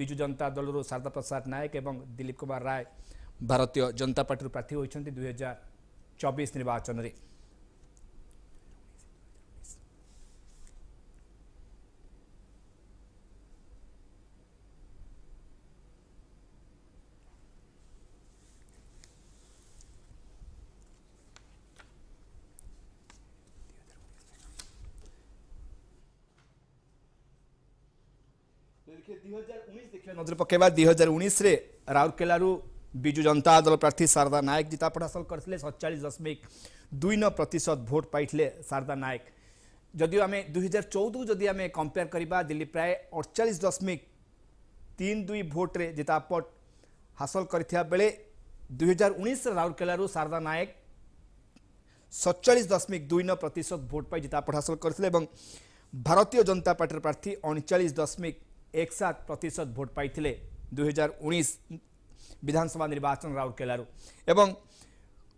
विजु जनता दलर शारदा प्रसाद नायक और दिलीप कुमार राय भारतीय जनता पार्टी प्रार्थी होती दुई हजार चौबीस निर्वाचन में नजर पक दुई हजार उन्नीस राउरकेलू विजु जनता दल प्रार्थी शारदा नायक जिताप हासिल करते सतचाश दशमिक दुई न प्रतिशत भोट पाई शारदा नायक जदिव आम दुई हजार चौदह जदि आम कंपेयर करवा दिल्ली प्राय अड़चाश दशमिक तीन दुई भोट्रे जितापट हासल कर दुई हजार उन्नीस राउरकेलू शारदा नायक सतचाश दशमिक दुई न प्रतिशत भोट पाई जितापट हासिल करते भारतीय जनता पार्टी प्रार्थी अणचाश दशमिक એકસાથ પ્રતિશત ભોટ પાઇલે દુઈ હજાર ઉણીશ ବିଧାନସભା ନିର୍ବାଚନ ରାଉରକେଲାରୁ ଏବଂ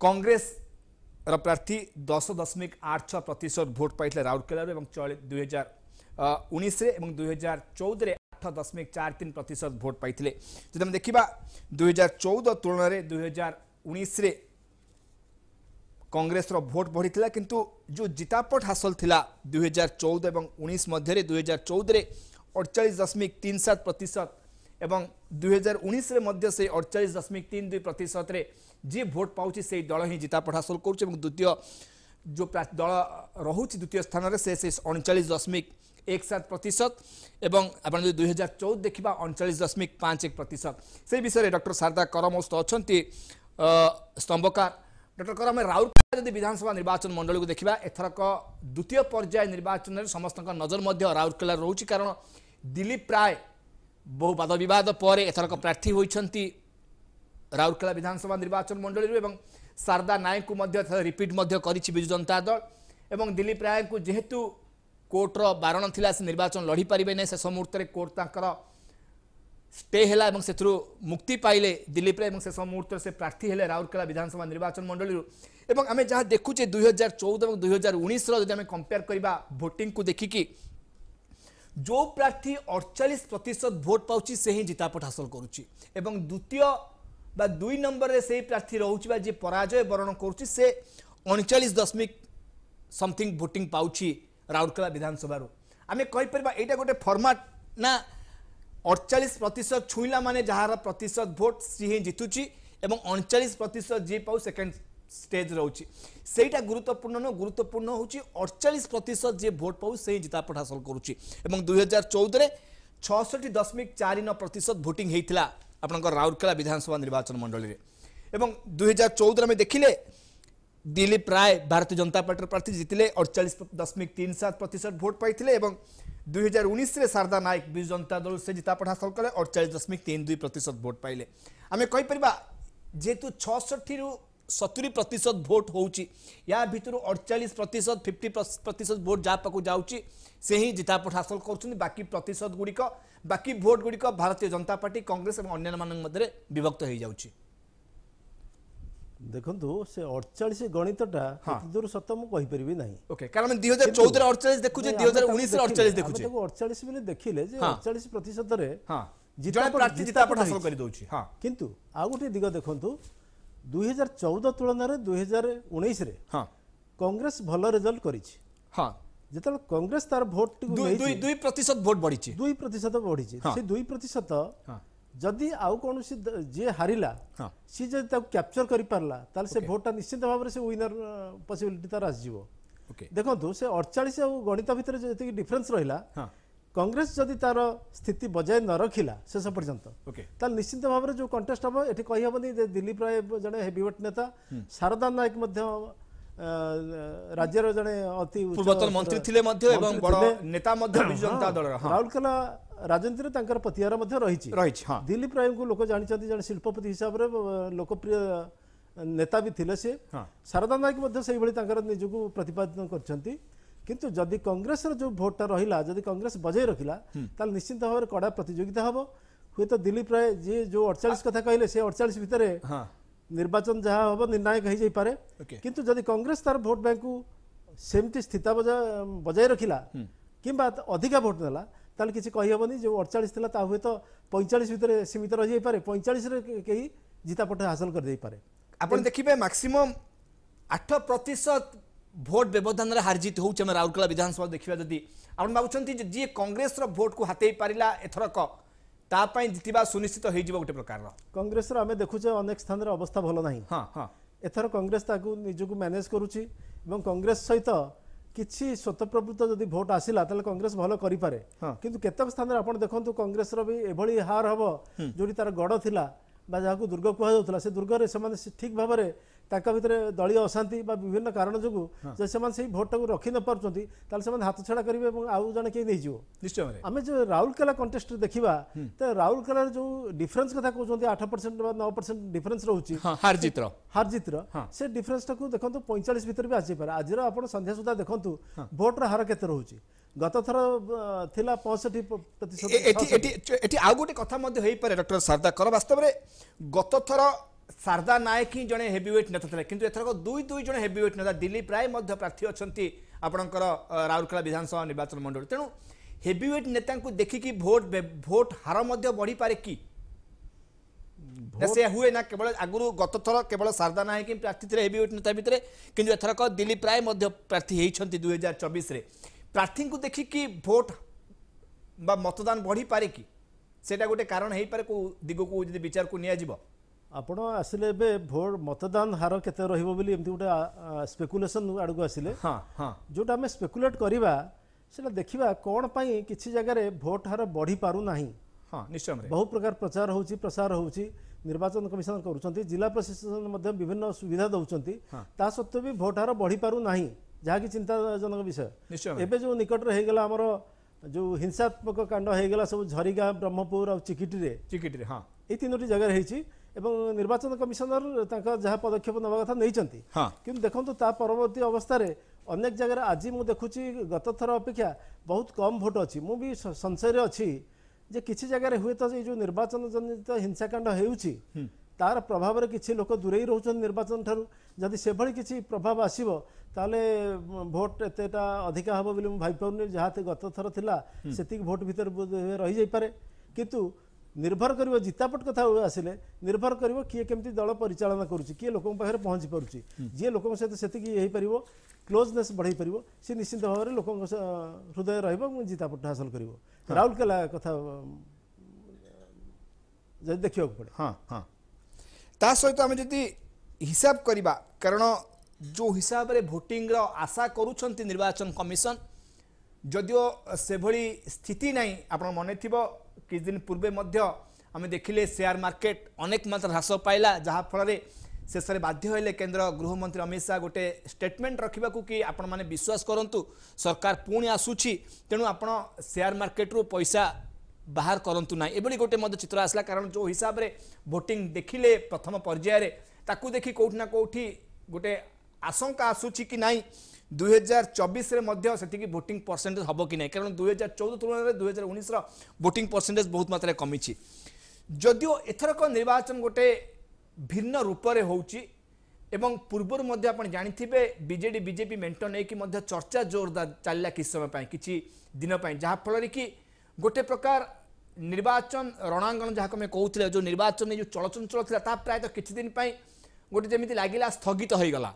କଂଗ୍ରେସର ପ୍ରାର୍ଥୀ ଦଶ ଦଶମିକ ଆଠ ଛଅ ପ୍ରତିଶତ ଭୋଟ୍ ପାଇଥିଲେ ରାଉରକେଲାରୁ ଏବଂ ଦୁଇ ହଜାର ଉଣେଇଶରେ ଏବଂ ଦୁଇ ହଜାର ଚଉଦରେ ଆଠ ଦଶମିକ ଚାରି ତିନି ପ୍ରତିଶତ ଭୋଟ୍ ପାଇଥିଲେ ଯଦି ଆମେ ଦେଖିବା ଦୁଇ ହଜାର ଚଉଦ ତୁଳନାରେ ଦୁଇ ହଜାର ଉଣେଇଶରେ କଂଗ୍ରେସର ଭୋଟ୍ ବଢ଼ିଥିଲା କିନ୍ତୁ ଯେଉଁ ଜିତାପଟ ହାସଲ ଥିଲା ଦୁଇ ହଜାର ଚଉଦ ଏବଂ ଉଣେଇଶ ମଧ୍ୟରେ ଦୁଇ ହଜାର ଚଉଦରେ अडचालिस दशमिक तीन सात प्रतिशत এবং দুই মধ্যে সেই অড়চাশ দশমিক তিন দুই প্রতরে যে ভোট পাচ্ছে সেই দল হি জিতাপট হাসল করছে এবং দ্বিতীয় যে দল রয়েছে দ্বিতীয় স্থানরে সে সেই অনচাশ দশমিক এক সাত প্রত এবং আপনার যদি দুই হাজার চৌদ দেখা অনচাশ দশমিক পাঁচ এক প্রত সেই বিষয়ে ডক্টর শারদা করমস্ত অনেক স্তম্ভকার ডক্টর করম রাউরকেলা যদি বিধানসভা নির্বাচন মণ্ডলী দেখা এথরক দ্বিতীয় পর্যায়ে নির্বাচনের সমস্ত নজর মধ্যে রাউরকেলা রয়েছে কারণ દિલીપ રાય বহু বাদবিবাদ পরে এথরক প্রার্থী হয়েছেন রাউরকেলা বিধানসভা নির্বাচন মণ্ডলী এবং সারদা নায়ক রিপিট করেছে বিজু জনতা দল এবং দিলীপ রায় যেহেতু কোর্টর বারণ লা সে নির্বাচন লড়ি পারে না শেষ মুহূর্তে কোর্ট তাঁর স্টে হল এবং সে মুক্তি পাইলে দিলীপ রায় এবং শেষ মুহূর্তে সে প্রার্থী হলে রাউরকেলা বিধানসভা নির্বাচন মণ্ডলী এবং আমি যা দেখুছে দুই হাজার চৌদ এবং দুই হাজার উনিশর যদি আমি কম্পেয়ার করা ভোটিং দেখিকি जो প্রার্থী 48% ভোট পাউছি সেই জিতাপট حاصل করুচি এবং দ্বিতীয় বা দুই নম্বরের সেই প্রার্থী রহুচিবা जे পরাজয় বরণ করুচি সে 39.something ভোটিং পাউছি রাউড كلا বিধানসভ ารো আমি কই পারবা এটা গটে ফরম্যাট না 48% ছুঁইলা মানে যাহার শতাংশ ভোট সিহে জিতুচি এবং 39% जे পাউ সেকেন্ড স্টেজ রয়েছে সেইটা গুরুত্বপূর্ণ নয় গুরুত্বপূর্ণ হচ্ছে অড়চাশ প্রতিশত যে ভোট পাও সেই জিতাপট হাসল করুছি এবং দুই হাজার চৌদরে ছষট্টি দশমিক চারি ন প্রতিশত ভোটিং হয়েছিল আপনার রাউরকেলা বিধানসভা নির্বাচন মণ্ডলী এবং দুই হাজার চৌদরে আমি দেখিলে দিলীপ রায় ভারতীয় জনতা পার্টির প্রার্থী জিতিলে অড়চাশ দশমিক তিন সাত প্রতিশত ভোট পাইলে এবং দুই হাজার উনিশে শারদা নায়ক বিজু জনতা দল সে জিতাপট হাসল কলে অড়চাশ দশমিক তিন দুই প্রতিশত ভোট পাইলে আমি কইপার যেহেতু ছষট্টি सतुरी प्रतिशत भोट होऊची या भितर अडचाळीस प्रतिशत फिफ्टी प्रतिशत भोट ज्या पाखु जाऊची से ही जितापट हासिल करुच्च बाकी प्रतिशत गुड़िक बाकी भोट गुड़िक भारतीय जनता पार्टी कंग्रेस और अन्य मध्य विभक्त हो जाऊँगी ଦେଖନ୍ତୁ ସେ ଅଡ଼ଚାଳିଶ ଗଣିତଟା ଦୂର ସତ ମୁଁ କହିପାରିବି ନାହିଁ ଓକେ କାରଣ ଦୁଇ ହଜାର ଚଉଦରେ ଅଡ଼ଚାଳିଶ ଦେଖୁଛେ ଦୁଇ ହଜାର ଉଣେଇଶରେ ଅଡ଼ଚାଳିଶ ଦେଖୁଛେ ତାକୁ ଅଡ଼ଚାଳିଶ ବୋଲି ଦେଖିଲେ ଯେ ଅଡ଼ଚାଳିଶ ପ୍ରତିଶତରେ ଜିତାପଟ ହାସଲ କରିଦେଉଛି କିନ୍ତୁ ଆଉ ଗୋଟିଏ ଦିଗ ଦେଖନ୍ତୁ ଦୁଇହଜାର ଚଉଦ ତୁଳନାରେ ଦୁଇହଜାର ଉଣେଇଶରେ ହଁ କଂଗ୍ରେସ ଭଲ ରେଜଲ୍ଟ କରିଛି ହଁ ଯେତେବେଳେ କଂଗ୍ରେସ ତାର ଭୋଟଟିକୁ ଦୁଇ ପ୍ରତିଶତ ଭୋଟ ବଢିଛି ଦୁଇ ପ୍ରତିଶତ ବଢିଛି ସେ ଦୁଇ ପ୍ରତିଶତ ଯଦି ଆଉ କୌଣସି ଯିଏ ହାରିଲା ସିଏ ଯଦି ତାକୁ କ୍ୟାପଚର କରିପାରିଲା ତାହେଲେ ସେ ଭୋଟଟା ନିଶ୍ଚିତ ଭାବରେ ସେ ୱିନର ପସିବିଲିଟି ତାର ଆସିଯିବ ଦେଖନ୍ତୁ ସେ ଅଡ଼ଚାଳିଶ ଆଉ ଗଣିତ ଭିତରେ ଯେତିକି ଡିଫରେନ୍ସ ରହିଲା কংগ্রেস যদি তার স্থিতি বজায় ন রখিলা শেষ পর্যন্ত তাহলে নিশ্চিত ভাবে যে কন্টেস্ট হব এটি কহিহবনি যে দিলীপ রায় জনে হেভিওয়েট নেতা শারদা নায়ক মধ্য রাজ্যের জনে অতি পূর্বতন মন্ত্রী থিলে মধ্য এবং বড় নেতা মধ্য বিজু জনতা দলর রাউরকেলা রাজনীতিরে তাঙ্কর পতিয়ার মধ্য রহিছি রহিছি হ্যাঁ দিলীপ রায়ଙ୍କୁ লোক জানিছন্তি জনে শিল্পপতি হিসাবরে লোকপ্রিয় নেতা বি থিলে সে শারদা নায়ক মধ্য সেইভাবে তাঙ্কর নিজকু প্রতিপাদন করছন্তি কিন্তু যদি কংগ্রেসর যে ভোটটা রহিলা যদি কংগ্রেস বজায় রখিলা তাহলে নিশ্চিন্ত ভাবে কড়া প্রতিযোগিতা হব হুয়েত দিলীপ রায় যে যে অড়চাশ কথা কহিলেন সে অড়চাশ ভিতরে নির্বাচন যা হব নির্ণায়ক হয়ে যাইপরে কিন্তু যদি কংগ্রেস তার ভোট ব্যাঙ্ক সেমটি স্থিতা বজায় রখিলা কিংবা অধিকা ভোট নেলা তাহলে কিছু কহিহবনি যে অড়চাশ লা তা হুয়েত পঁয়চাশ ভিতরে সীমিত রহিযাইপরে পঁয়চাশে কে জিতা পটা হাসল করে ଦେଇପାরে আপনি দেখবে ম্যাক্সিমম আট প্রতিশত ଭୋଟ୍ ବ୍ୟବଧାନରେ ହାରିଜିତ ହେଉଛି ଆମେ ରାଉରକେଲା ବିଧାନସଭା ଦେଖିବା ଯଦି ଆପଣ ଭାବୁଛନ୍ତି ଯେ ଯିଏ କଂଗ୍ରେସର ଭୋଟ୍କୁ ହାତେଇ ପାରିଲା ଏଥରକ ତା ପାଇଁ ଜିତିବା ସୁନିଶ୍ଚିତ ହୋଇଯିବ ଗୋଟେ ପ୍ରକାରର କଂଗ୍ରେସର ଆମେ ଦେଖୁଛେ ଅନେକ ସ୍ଥାନରେ ଅବସ୍ଥା ଭଲ ନାହିଁ ହଁ ହଁ ଏଥର କଂଗ୍ରେସ ତାକୁ ନିଜକୁ ମ୍ୟାନେଜ୍ କରୁଛି ଏବଂ କଂଗ୍ରେସ ସହିତ କିଛି ସ୍ୱତଃପ୍ରବୃତ୍ତ ଯଦି ଭୋଟ୍ ଆସିଲା ତାହେଲେ କଂଗ୍ରେସ ଭଲ କରିପାରେ କିନ୍ତୁ କେତେକ ସ୍ଥାନରେ ଆପଣ ଦେଖନ୍ତୁ କଂଗ୍ରେସର ବି ଏଭଳି ହାର ହେବ ଯେଉଁଠି ତାର ଗଡ଼ ଥିଲା ବା ଯାହାକୁ ଦୁର୍ଗ କୁହାଯାଉଥିଲା ସେ ଦୁର୍ଗରେ ସେମାନେ ଠିକ୍ ଭାବରେ ତାଙ୍କ ଭିତରେ ଦଳୀୟ ଅଶାନ୍ତି ବା ବିଭିନ୍ନ କାରଣ ଯୋଗୁଁ ଯଦି ସେମାନେ ସେଇ ଭୋଟ୍ଟାକୁ ରଖି ନପାରୁଛନ୍ତି ତାହେଲେ ସେମାନେ ହାତଛଡ଼ା କରିବେ ଏବଂ ଆଉ ଜଣେ କିଏ ନେଇଯିବ ନିଶ୍ଚୟ ଆମେ ଯେଉଁ ରାଉରକେଲା କଣ୍ଟେଷ୍ଟରେ ଦେଖିବା ତ ରାଉରକେଲାରେ ଯେଉଁ ଡିଫରେନ୍ସ କଥା କହୁଛନ୍ତି ଆଠ ପରସେଣ୍ଟ ବା ନଅ ପରସେଣ୍ଟ ଡିଫରେନ୍ସ ରହୁଛି ହାରଜିତ୍ର ହାରଜିତ୍ର ସେ ଡିଫରେନ୍ସଟାକୁ ଦେଖନ୍ତୁ ପଇଁଚାଳିଶ ଭିତରେ ବି ଆସିପାରେ ଆଜିର ଆପଣ ସନ୍ଧ୍ୟା ସୁଦ୍ଧା ଦେଖନ୍ତୁ ଭୋଟ୍ର ହାର କେତେ ରହୁଛି ଗତଥର ଥିଲା ପଞ୍ଚଷଠି ପ୍ରତିଶତ ଏଠି ଆଉ ଗୋଟେ କଥା ମଧ୍ୟ ହେଇପାରେ ଡକ୍ଟର ସାରଦା କର ବାସ୍ତବରେ ଗତଥର ଶାରଦା ନାୟକ ହିଁ ଜଣେ ହେଭିୱେଟ୍ ନେତା ଥିଲେ କିନ୍ତୁ ଏଥରକ ଦୁଇ ଦୁଇ ଜଣ ହେଭିୱେଟ୍ ନେତା ଦିଲ୍ଲୀପ ରାୟ ମଧ୍ୟ ପ୍ରାର୍ଥୀ ଅଛନ୍ତି ଆପଣଙ୍କର ରାଉରକେଲା ବିଧାନସଭା ନିର୍ବାଚନ ମଣ୍ଡଳୀ ତେଣୁ ହେଭିୱେଟ୍ ନେତାଙ୍କୁ ଦେଖିକି ଭୋଟ ଭୋଟ ହାର ମଧ୍ୟ ବଢ଼ିପାରେ କି ସେ ହୁଏ ନା କେବଳ ଆଗରୁ ଗତ ଥର କେବଳ ଶାରଦା ନାୟକ ହିଁ ପ୍ରାର୍ଥୀ ଥିଲେ ହେଭିୱେଟ୍ ନେତା ଭିତରେ କିନ୍ତୁ ଏଥରକ ଦିଲ୍ଲୀପ ରାୟ ମଧ୍ୟ ପ୍ରାର୍ଥୀ ହେଇଛନ୍ତି ଦୁଇ ହଜାର ଚବିଶରେ ପ୍ରାର୍ଥୀଙ୍କୁ ଦେଖିକି ଭୋଟ বা ମତଦାନ ବଢ଼ିପାରେ କି ସେଇଟା ଗୋଟେ କାରଣ ହେଇପାରେ କେଉଁ ଦିଗକୁ ଯଦି ବିଚାରକୁ ନିଆଯିବ ଆପଣ ଆସିଲେ ଏବେ ଭୋଟ ମତଦାନ ହାର କେତେ ରହିବ ବୋଲି ଏମିତି ଗୋଟେ ସ୍ପେକୁଲେସନ୍ ଆଡ଼କୁ ଆସିଲେ ଯେଉଁଟା ଆମେ ସ୍ପେକୁଲେଟ୍ କରିବା ସେଟା ଦେଖିବା କ'ଣ ପାଇଁ କିଛି ଜାଗାରେ ଭୋଟ ହାର ବଢ଼ି ପାରୁନାହିଁ ହଁ ନିଶ୍ଚୟ ବହୁ ପ୍ରକାର ପ୍ରଚାର ହେଉଛି ପ୍ରସାର ହେଉଛି ନିର୍ବାଚନ କମିଶନ କରୁଛନ୍ତି ଜିଲ୍ଲା ପ୍ରଶାସନ ମଧ୍ୟ ବିଭିନ୍ନ ସୁବିଧା ଦେଉଛନ୍ତି ତା ସତ୍ତ୍ୱେ ବି ଭୋଟ ହାର ବଢ଼ି ପାରୁନାହିଁ ଯାହାକି ଚିନ୍ତାଜନକ ବିଷୟ ଏବେ ଯେଉଁ ନିକଟରେ ହେଇଗଲା ଆମର ଯେଉଁ ହିଂସାତ୍ମକ କାଣ୍ଡ ହେଇଗଲା ସବୁ ଝରିଗାଁ ବ୍ରହ୍ମପୁର ଆଉ ଚିକିଟିରେ ଚିକିଟିରେ ହଁ ଏଇ ତିନୋଟି ଜାଗାରେ ହେଇଛି এবং ନିର୍ବାଚନ କମିଶନର ତାଙ୍କ ଯାହା ପଦକ୍ଷେପ ନେବା କଥା ନେଇଛନ୍ତି କିନ୍ତୁ ଦେଖନ୍ତୁ ତା ପରବର୍ତ୍ତୀ ଅବସ୍ଥାରେ ଅନେକ ଜାଗାରେ ଆଜି ମୁଁ ଦେଖୁଛି ଗତଥର ଅପେକ୍ଷା ବହୁତ କମ୍ ଭୋଟ୍ ଅଛି ମୁଁ ବି ସଂଶୟରେ ଅଛି ଯେ କିଛି ଜାଗାରେ ହୁଏତ ଏଇ ଯେଉଁ ନିର୍ବାଚନ ଜନିତ ହିଂସାକାଣ୍ଡ ହେଉଛି ତାର ପ୍ରଭାବରେ କିଛି ଲୋକ ଦୂରେଇ ରହୁଛନ୍ତି ନିର୍ବାଚନ ଠାରୁ ଯଦି ସେଭଳି କିଛି ପ୍ରଭାବ ଆସିବ ତାହେଲେ ଭୋଟ୍ ଏତେଟା ଅଧିକା ହେବ ବୋଲି ମୁଁ ଭାବିପାରୁନି ଯାହା ଗତଥର ଥିଲା ସେତିକି ଭୋଟ୍ ଭିତରେ ରହିଯାଇପାରେ କିନ୍ତୁ ନିର୍ଭର କରିବ ଜିତାପଟ କଥା ଆସିଲେ ନିର୍ଭର କରିବ କିଏ କେମିତି ଦଳ ପରିଚାଳନା କରୁଛି କିଏ ଲୋକଙ୍କ ପାଖରେ ପହଞ୍ଚି ପାରୁଛି ଯିଏ ଲୋକଙ୍କ ସହିତ ସେତିକି ହେଇପାରିବ କ୍ଲୋଜନେସ୍ ବଢ଼େଇ ପାରିବ ସେ ନିଶ୍ଚିତ ଭାବରେ ଲୋକଙ୍କ ହୃଦୟ ରହିବ ଏବଂ ଜିତାପଟ ହାସଲ କରିବ ରାଉରକେଲା କଥା ଯଦି ଦେଖିବାକୁ ପଡ଼େ ହଁ ହଁ ତା ସହିତ ଆମେ ଯଦି ହିସାବ କରିବା କାରଣ ଯେଉଁ ହିସାବରେ ଭୋଟିଂର ଆଶା କରୁଛନ୍ତି ନିର୍ବାଚନ କମିଶନ ଯଦିଓ ସେଭଳି ସ୍ଥିତି ନାହିଁ ଆପଣ ମନେଥିବ কিছুদিন পূর্বে মধ্য আমি দেখিলে সেয়ার মার্কেট অনেক মাত্রা হ্রাস পাইলা যাফলের শেষে বাধ্য হলে কেন্দ্র গৃহমন্ত্রী অমিত শাহ গোটে স্টেটমেন্ট রাখা কি আপনার বিশ্বাস করতু সরকার পুঁ আসুছি তেমন আপনার সেয়ার মার্কেট্রু পয়সা ବାହାର କରନ୍ତୁ ନାହିଁ ଏଭଳି ଗୋଟେ ମଧ୍ୟ ଚିତ୍ର ଆସିଲା କାରଣ ଯେଉଁ ହିସାବରେ ଭୋଟିଂ ଦେଖିଲେ ପ୍ରଥମ ପର୍ଯ୍ୟାୟରେ ତାକୁ ଦେଖି କେଉଁଠି ନା କେଉଁଠି ଗୋଟେ ଆଶଙ୍କା ଆସୁଛି କି ନାହିଁ দুই হাজার চবিশে সেটিকি ভোটিং পরসেন্টেজ হব কি না কারণ দুই হাজার চৌদ তুলনায় দুই হাজার উনিশর ভোটিং পরসেন্টেজ বহু মাত্রায় কমিছে যদিও এথরক নির্বাচন গোটে ভিন্ন রূপরে হচ্ছে এবং পূর্বর মধ্যে আপনার জাঁথিবে বিজেডি বিজেপি মেন্ট নেই মধ্যে চর্চা জোরদার চালা কিছু সময় পাই কিছু দিন পাই যাফলের কি গোটে প্রকার নির্বাচন রণাঙ্গন যা আমি কৌলে যে নির্বাচন যে চলচঞ্চল লা তা প্রায়ত কিছুদিন পাই গোটে যেমি লাগিলা স্থগিত হয়ে গলা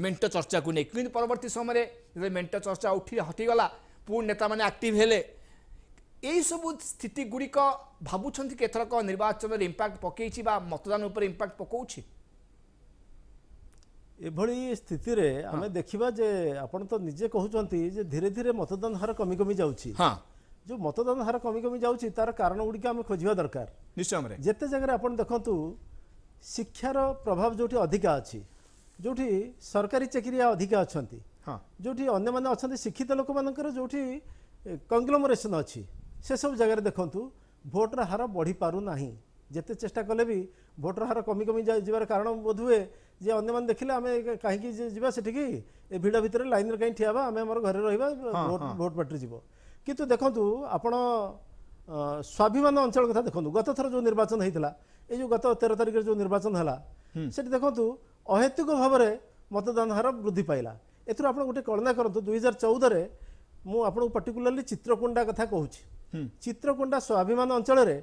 ମେଣ୍ଟ ଚର୍ଚ୍ଚାକୁ ନେଇ କିନ୍ତୁ ପରବର୍ତ୍ତୀ ସମୟରେ ଯେତେବେଳେ ମେଣ୍ଟ ଚର୍ଚ୍ଚା ଉଠି ହଟିଗଲା ପୁଣି ନେତାମାନେ ଆକ୍ଟିଭ୍ ହେଲେ ଏହିସବୁ ସ୍ଥିତି ଗୁଡ଼ିକ ଭାବୁଛନ୍ତି କି ଏଥରକ ନିର୍ବାଚନରେ ଇମ୍ପାକ୍ଟ ପକାଇଛି ବା ମତଦାନ ଉପରେ ଇମ୍ପାକ୍ଟ ପକାଉଛି ଏଭଳି ସ୍ଥିତିରେ ଆମେ ଦେଖିବା ଯେ ଆପଣ ତ ନିଜେ କହୁଛନ୍ତି ଯେ ଧୀରେ ଧୀରେ ମତଦାନ ହାର କମି କମି ଯାଉଛି ହଁ ଯେଉଁ ମତଦାନ ହାର କମି କମି ଯାଉଛି ତାର କାରଣ ଗୁଡ଼ିକ ଆମେ ଖୋଜିବା ଦରକାର ନିଶ୍ଚୟ ଯେତେ ଜାଗାରେ ଆପଣ ଦେଖନ୍ତୁ ଶିକ୍ଷାର ପ୍ରଭାବ ଯେଉଁଠି ଅଧିକା ଅଛି ଯେଉଁଠି ସରକାରୀ ଚାକିରିଆ ଅଧିକା ଅଛନ୍ତି ଯେଉଁଠି ଅନ୍ୟମାନେ ଅଛନ୍ତି ଶିକ୍ଷିତ ଲୋକମାନଙ୍କର ଯେଉଁଠି କଂଗ୍ଲୋମରେସନ୍ ଅଛି ସେସବୁ ଜାଗାରେ ଦେଖନ୍ତୁ ଭୋଟର ହାର ବଢ଼ିପାରୁନାହିଁ ଯେତେ ଚେଷ୍ଟା କଲେ ବି ଭୋଟର ହାର କମି କମି ଯିବାର କାରଣ ବୋଧହୁଏ ଯେ ଅନ୍ୟମାନେ ଦେଖିଲେ ଆମେ କାହିଁକି ଯିବା ସେଠିକି ଏ ଭିଡ଼ ଭିତରେ ଲାଇନ୍ରେ କାହିଁ ଠିଆ ହେବା ଆମେ ଆମର ଘରେ ରହିବା ଭୋଟ୍ ପାଟିରେ ଯିବ କିନ୍ତୁ ଦେଖନ୍ତୁ ଆପଣ ସ୍ୱାଭିମାନ ଅଞ୍ଚଳ କଥା ଦେଖନ୍ତୁ ଗତଥର ଯେଉଁ ନିର୍ବାଚନ ହେଇଥିଲା ଏଇ ଯେଉଁ ଗତ ତେର ତାରିଖରେ ଯେଉଁ ନିର୍ବାଚନ ହେଲା ସେଠି ଦେଖନ୍ତୁ ଅହେତୁକ ଭାବରେ ମତଦାନ ହାର ବୃଦ୍ଧି ପାଇଲା ଏଥିରୁ ଆପଣ ଗୋଟେ କଳନା କରନ୍ତୁ ଦୁଇ ହଜାର ଚଉଦରେ ମୁଁ ଆପଣଙ୍କୁ ପର୍ଟିକୁଲାରଲି ଚିତ୍ରକୁଣ୍ଡା କଥା କହୁଛି ଚିତ୍ରକୁଣ୍ଡା ସ୍ୱାଭିମାନ ଅଞ୍ଚଳରେ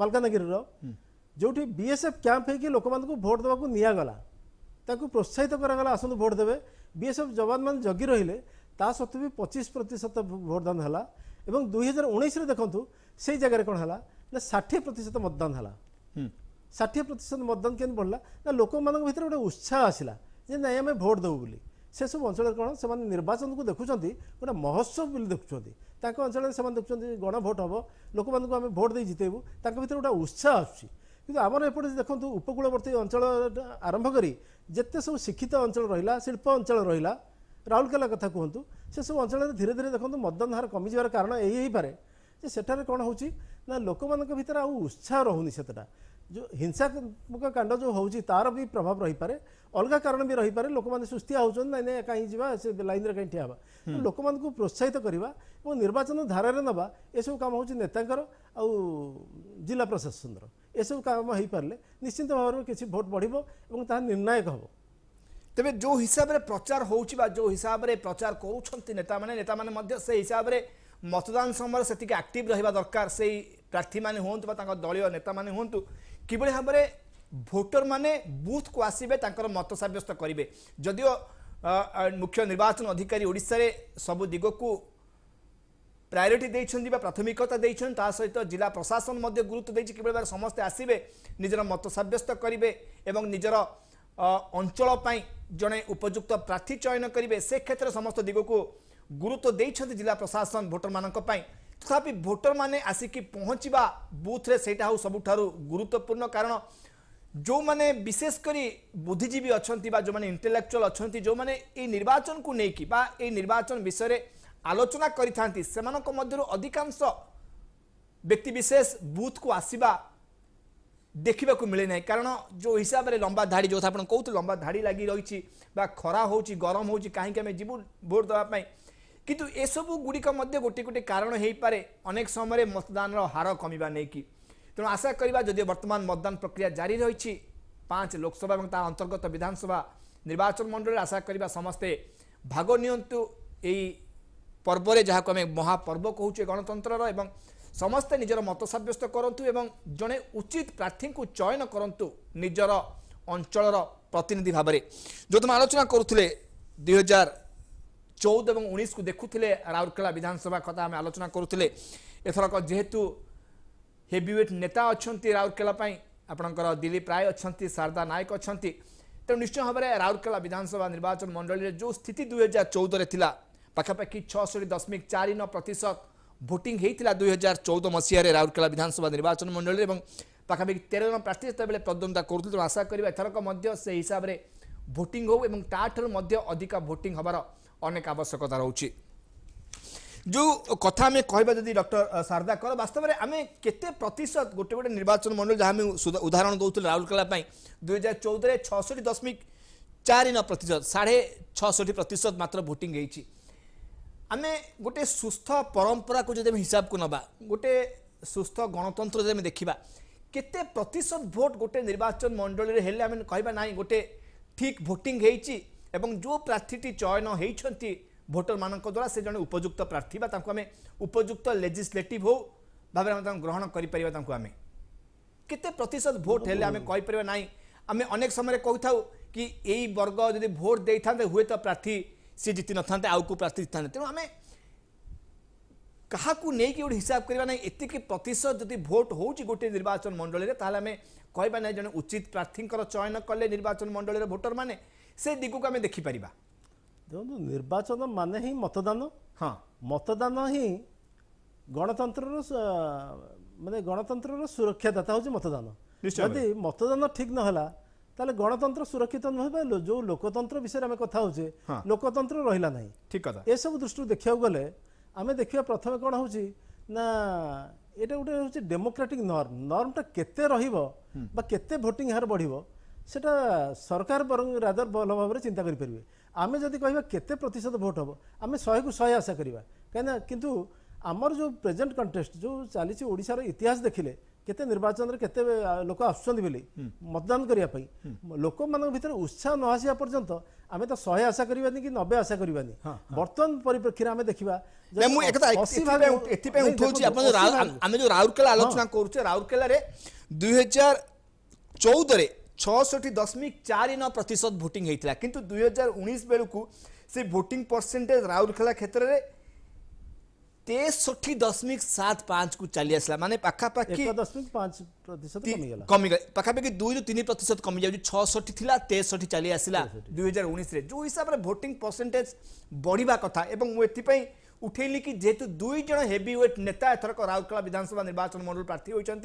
ମାଲକାନଗିରିର ଯେଉଁଠି ବିଏସ୍ଏଫ୍ କ୍ୟାମ୍ପ ହେଇକି ଲୋକମାନଙ୍କୁ ଭୋଟ୍ ଦେବାକୁ ନିଆଗଲା ତାକୁ ପ୍ରୋତ୍ସାହିତ କରାଗଲା ଆସନ୍ତୁ ଭୋଟ୍ ଦେବେ ବିଏସ୍ଏଫ୍ ଯବାନମାନେ ଜଗି ରହିଲେ ତା ସତ୍ତ୍ୱେ ବି ପଚିଶ ପ୍ରତିଶତ ଭୋଟଦାନ ହେଲା ଏବଂ ଦୁଇ ହଜାର ଉଣେଇଶରେ ଦେଖନ୍ତୁ ସେଇ ଜାଗାରେ କ'ଣ ହେଲା ନା ଷାଠିଏ ପ୍ରତିଶତ ମତଦାନ ହେଲା ଷାଠିଏ ପ୍ରତିଶତ ମତଦାନ କେମିତି ବଢ଼ିଲା ନା ଲୋକମାନଙ୍କ ଭିତରେ ଗୋଟେ ଉତ୍ସାହ ଆସିଲା ଯେ ନାଇଁ ଆମେ ଭୋଟ୍ ଦେବୁ ବୋଲି ସେସବୁ ଅଞ୍ଚଳରେ କ'ଣ ସେମାନେ ନିର୍ବାଚନକୁ ଦେଖୁଛନ୍ତି ଗୋଟେ ମହୋତ୍ସବ ବୋଲି ଦେଖୁଛନ୍ତି ତାଙ୍କ ଅଞ୍ଚଳରେ ସେମାନେ ଦେଖୁଛନ୍ତି ଗଣଭୋଟ୍ ହେବ ଲୋକମାନଙ୍କୁ ଆମେ ଭୋଟ୍ ଦେଇ ଜିତେଇବୁ ତାଙ୍କ ଭିତରେ ଗୋଟେ ଉତ୍ସାହ ଆସୁଛି କିନ୍ତୁ ଆମର ଏପଟେ ଦେଖନ୍ତୁ ଉପକୂଳବର୍ତ୍ତୀ ଅଞ୍ଚଳ ଆରମ୍ଭ କରି ଯେତେ ସବୁ ଶିକ୍ଷିତ ଅଞ୍ଚଳ ରହିଲା ଶିଳ୍ପ ଅଞ୍ଚଳ ରହିଲା ରାଉରକେଲା କଥା କୁହନ୍ତୁ ସେସବୁ ଅଞ୍ଚଳରେ ଧୀରେ ଧୀରେ ଦେଖନ୍ତୁ ମତଦାନ ହାର କମିଯିବାର କାରଣ ଏଇ ହେଇପାରେ ଯେ ସେଠାରେ କ'ଣ ହେଉଛି ନା ଲୋକମାନଙ୍କ ଭିତରେ ଆଉ ଉତ୍ସାହ ରହୁନି ସେତେଟା ଯେଉଁ ହିଂସାତ୍ମକ କାଣ୍ଡ ଯେଉଁ ହେଉଛି ତା'ର ବି ପ୍ରଭାବ ରହିପାରେ ଅଲଗା କାରଣ ବି ରହିପାରେ ଲୋକମାନେ ସୁସ୍ଥିଆ ହେଉଛନ୍ତି ନାଇଁ ନାଇଁ କାହିଁ ଯିବା ସେ ଲାଇନ୍ରେ କାହିଁ ଠିଆ ହେବା ଲୋକମାନଙ୍କୁ ପ୍ରୋତ୍ସାହିତ କରିବା ଏବଂ ନିର୍ବାଚନ ଧାରାରେ ନେବା ଏସବୁ କାମ ହେଉଛି ନେତାଙ୍କର ଆଉ ଜିଲ୍ଲା ପ୍ରଶାସନର ଏସବୁ କାମ ହୋଇପାରିଲେ ନିଶ୍ଚିନ୍ତ ଭାବରେ କିଛି ଭୋଟ୍ ବଢ଼ିବ ଏବଂ ତାହା ନିର୍ଣ୍ଣାୟକ ହେବ ତେବେ ଯେଉଁ ହିସାବରେ ପ୍ରଚାର ହେଉଛି ବା ଯେଉଁ ହିସାବରେ ପ୍ରଚାର କରୁଛନ୍ତି ନେତାମାନେ ନେତାମାନେ ମଧ୍ୟ ସେ ହିସାବରେ ମତଦାନ ସମୟରେ ସେତିକି ଆକ୍ଟିଭ୍ ରହିବା ଦରକାର ସେଇ ପ୍ରାର୍ଥୀମାନେ ହୁଅନ୍ତୁ ବା ତାଙ୍କ ଦଳୀୟ ନେତାମାନେ ହୁଅନ୍ତୁ কিভাবে ভাবে ভোটর মানে বুথ কু আসবে তাঁর মত সাব্যস্ত করবে যদিও মুখ্য নির্বাচন অধিকারী ওড়শার সবু দিগক প্রায়োরিটি দিয়েছেন বা প্রাথমিকতা দিয়েছেন তা সহ জেলা প্রশাসন মধ্যে গুরুত্ব দিয়েছে কিভাবে ভাবে সমস্তে আসবে নিজের মত সাব্যস্ত করবে এবং নিজের অঞ্চল পাই জনে উপযুক্ত প্রার্থী চয়ন করবে সে ক্ষেত্রে সমস্ত দিগক গুরুত্ব দিয়েছেন জেলা প্রশাসন ভোটর মানুষ তথাপি ভোটরমানে আসিকি পৌঁছবা বুথরে সেইটা হো সবুঠার গুরুত্বপূর্ণ কারণ ଯେଉଁମାନେ ବିଶେଷ କରି ବୁଦ୍ଧିଜୀବୀ ଅଛନ୍ତି ବା ଯେଉଁମାନେ ଇଣ୍ଟେଲେକ୍ଚୁଆଲ୍ ଅଛନ୍ତି ଯେଉଁମାନେ ଏଇ ନିର୍ବାଚନକୁ ନେଇକି ବା ଏଇ ନିର୍ବାଚନ ବିଷୟରେ ଆଲୋଚନା କରିଥାନ୍ତି ସେମାନଙ୍କ ମଧ୍ୟରୁ ଅଧିକାଂଶ ବ୍ୟକ୍ତିବିଶେଷ ବୁଥ୍କୁ ଆସିବା ଦେଖିବାକୁ ମିଳେ ନାହିଁ କାରଣ ଯେଉଁ ହିସାବରେ ଲମ୍ବା ଧାଡ଼ି ଯେଉଁ ଆପଣ କହୁଥିଲେ ଲମ୍ବା ଧାଡ଼ି ଲାଗି ରହିଛି ବା ଖରା ହେଉଛି ଗରମ ହେଉଛି କାହିଁକି ଆମେ ଯିବୁ ଭୋଟ୍ ଦେବା ପାଇଁ কিন্তু এসবু গুড়িক মধ্যে গোটি গোটি কারণ হয়ে হয়েপরে অনেক সময় মতদানর হার কমিবা নেই তেমন আশা করা যদি বর্তমান মতদান প্রক্রিয়া জারি রয়েছে পাঁচ লোকসভা এবং তার অন্তর্গত বিধানসভা নির্বাচন মণ্ডলী আশা করা সমস্তে ভাগ নিয়ন্তু এই পর্বরে যা আমি মহাপর্ব কুচে গণতন্ত্রর এবং সমস্তে নিজের মত সাব্যস্ত করতু এবং জনে উচিত প্রার্থী চয়ন করতু নিজের অঞ্চলর প্রতিনিধি ভাবে যদি আলোচনা করুলে দুই হাজার ଚଉଦ ଏବଂ ଉଣେଇଶକୁ ଦେଖୁଥିଲେ ରାଉରକେଲା ବିଧାନସଭା କଥା ଆମେ ଆଲୋଚନା କରୁଥିଲେ ଏଥରକ ଯେହେତୁ ହେଭିୱେଟ୍ ନେତା ଅଛନ୍ତି ରାଉରକେଲା ପାଇଁ ଆପଣଙ୍କର ଦିଲ୍ଲୀପ ରାୟ ଅଛନ୍ତି ଶାରଦା ନାୟକ ଅଛନ୍ତି ତେଣୁ ନିଶ୍ଚୟ ଭାବରେ ରାଉରକେଲା ବିଧାନସଭା ନିର୍ବାଚନ ମଣ୍ଡଳୀରେ ଯେଉଁ ସ୍ଥିତି ଦୁଇହଜାର ଚଉଦରେ ଥିଲା ପାଖାପାଖି ଛଅଷଠି ଦଶମିକ ଚାରି ନଅ ପ୍ରତିଶତ ଭୋଟିଂ ହୋଇଥିଲା ଦୁଇହଜାର ଚଉଦ ମସିହାରେ ରାଉରକେଲା ବିଧାନସଭା ନିର୍ବାଚନ ମଣ୍ଡଳୀରେ ଏବଂ ପାଖାପାଖି ତେର ଜଣ ପ୍ରାର୍ଥୀ ସେତେବେଳେ ପ୍ରତିଦ୍ୱନ୍ଦ୍ୱିତା କରୁଥିଲେ ତେଣୁ ଆଶା କରିବା ଏଥରକ ମଧ୍ୟ ସେହି ହିସାବରେ ଭୋଟିଂ ହେଉ ଏବଂ ତା'ଠାରୁ ମଧ୍ୟ ଅଧିକ ଭୋଟିଂ ହେବାର ଅନେକ ଆବଶ୍ୟକତା ରହୁଛି ଯେଉଁ କଥା ଆମେ କହିବା ଯଦି ଡକ୍ଟର ଶାରଦା କର ବାସ୍ତବରେ ଆମେ କେତେ ପ୍ରତିଶତ ଗୋଟେ ଗୋଟେ ନିର୍ବାଚନ ମଣ୍ଡଳୀ ଯାହା ଆମେ ଉଦାହରଣ ଦେଉଥିଲେ ରାଉରକେଲା ପାଇଁ ଦୁଇହଜାର ଚଉଦରେ ଛଅଷଠି ଦଶମିକ ଚାରି ନଅ ପ୍ରତିଶତ ସାଢ଼େ ଛଅଷଠି ପ୍ରତିଶତ ମାତ୍ର ଭୋଟିଂ ହେଇଛି ଆମେ ଗୋଟେ ସୁସ୍ଥ ପରମ୍ପରାକୁ ଯଦି ଆମେ ହିସାବକୁ ନେବା ଗୋଟେ ସୁସ୍ଥ ଗଣତନ୍ତ୍ର ଯଦି ଆମେ ଦେଖିବା କେତେ ପ୍ରତିଶତ ଭୋଟ୍ ଗୋଟେ ନିର୍ବାଚନ ମଣ୍ଡଳୀରେ ହେଲେ ଆମେ କହିବା ନାହିଁ ଗୋଟେ ଠିକ୍ ଭୋଟିଂ ହେଇଛି এবং ଯେଉଁ ପ୍ରାର୍ଥୀଟି ଚୟନ ହୋଇଛନ୍ତି ଭୋଟରମାନଙ୍କ ଦ୍ୱାରା ସେ ଜଣେ ଉପଯୁକ୍ତ ପ୍ରାର୍ଥୀ ବା ତାଙ୍କୁ ଆମେ ଉପଯୁକ୍ତ ଲେଜିସ୍ଲେଟିଭ୍ ହେଉ ଭାବରେ ଆମେ ତାଙ୍କୁ ଗ୍ରହଣ କରିପାରିବା ତାଙ୍କୁ ଆମେ କେତେ ପ୍ରତିଶତ ଭୋଟ ହେଲେ ଆମେ କହିପାରିବା ନାହିଁ ଆମେ ଅନେକ ସମୟରେ କହିଥାଉ କି ଏଇ ବର୍ଗ ଯଦି ଭୋଟ ଦେଇଥାନ୍ତେ ହୁଏତ ପ୍ରାର୍ଥୀ ସିଏ ଜିତିନଥାନ୍ତେ ଆଉ କେଉଁ ପ୍ରାର୍ଥୀ ଜିତିଥାନ୍ତେ ତେଣୁ ଆମେ କାହାକୁ ନେଇକି ଗୋଟେ ହିସାବ କରିବା ନାହିଁ ଏତିକି ପ୍ରତିଶତ ଯଦି ଭୋଟ ହେଉଛି ଗୋଟିଏ ନିର୍ବାଚନ ମଣ୍ଡଳୀରେ ତାହେଲେ ଆମେ କହିବା ନାହିଁ ଜଣେ ଉଚିତ ପ୍ରାର୍ଥୀଙ୍କର ଚୟନ କଲେ ନିର୍ବାଚନ ମଣ୍ଡଳୀର ଭୋଟରମାନେ ସେ ଦିଗକୁ ଆମେ ଦେଖିପାରିବା ଦେଖନ୍ତୁ ନିର୍ବାଚନ ମାନେ ହିଁ ମତଦାନ ହଁ ମତଦାନ ହିଁ ଗଣତନ୍ତ୍ରର ମାନେ ଗଣତନ୍ତ୍ରର ସୁରକ୍ଷାଦାତା ହେଉଛି ମତଦାନ ଯଦି ମତଦାନ ଠିକ୍ ନହେଲା ତାହେଲେ ଗଣତନ୍ତ୍ର ସୁରକ୍ଷିତ ନୁହେଁ ବା ଯେଉଁ ଲୋକତନ୍ତ୍ର ବିଷୟରେ ଆମେ କଥା ହେଉଛେ ଲୋକତନ୍ତ୍ର ରହିଲା ନାହିଁ ଠିକ୍ କଥା ଏସବୁ ଦୃଷ୍ଟିରୁ ଦେଖିବାକୁ ଗଲେ ଆମେ ଦେଖିବା ପ୍ରଥମେ କ'ଣ ହେଉଛି ନା ଏଇଟା ଗୋଟେ ହେଉଛି ଡେମୋକ୍ରାଟିକ୍ ନର୍ମ ନର୍ମଟା କେତେ ରହିବ ବା କେତେ ଭୋଟିଂ ହାର ବଢ଼ିବ সেটা সরকার বরং রাদার ভালো ভাবে চিন্তা করে পারবে আমি যদি কহবা কেতে প্রতিশত ভোট হব আমি শহে কু শহে আশা করা কিন্তু কিন্তু আমার যে প্রেজেন্ট কন্টেস্ট যে চালছে ওড়শার ইতিহাস দেখলে কেতে নির্বাচন কেতে লোক আসছেন বলে মতদান করা লোক ভিতরে উৎসাহ ন আসা পর্যন্ত আমি তো শহে আশা করবানি কি নবে আশা করবানি বর্তমান পরিপ্রেক্ষীরে আমি দেখা আমি যে রাউরকেলা আলোচনা করছে রাউরকেলার দুই হাজার চৌদরে ছষট্টি দশমিক চারি ন প্রত ভোটিং হয়েছিল কিন্তু দুই হাজার উনিশ বেড়ে সে ভোটিং পরসেটেজ রাউরকেলা ক্ষেত্রে তেষট্টি দশমিক সাত পাঁচ কু চালি আসলা মানে পাখাপাখি দশমিক পাঁচ প্রতিশত কমিগলা পাখাপাখি দুই রু তিন প্রতিশত কমি যাচ্ছে ছষট্টি লা তেষট্টি চালি আসলা দুই হাজার উনিশে যে হিসাবে ভোটিং পরসেটেজ বড়া কথা এবং মু এপাই উঠেলি কি যেহেতু দুই জন হেভি ওয়েট নেতা এথরক রাউরকেলা বিধানসভা নির্বাচন মন্ডল প্রার্থী হয়েছেন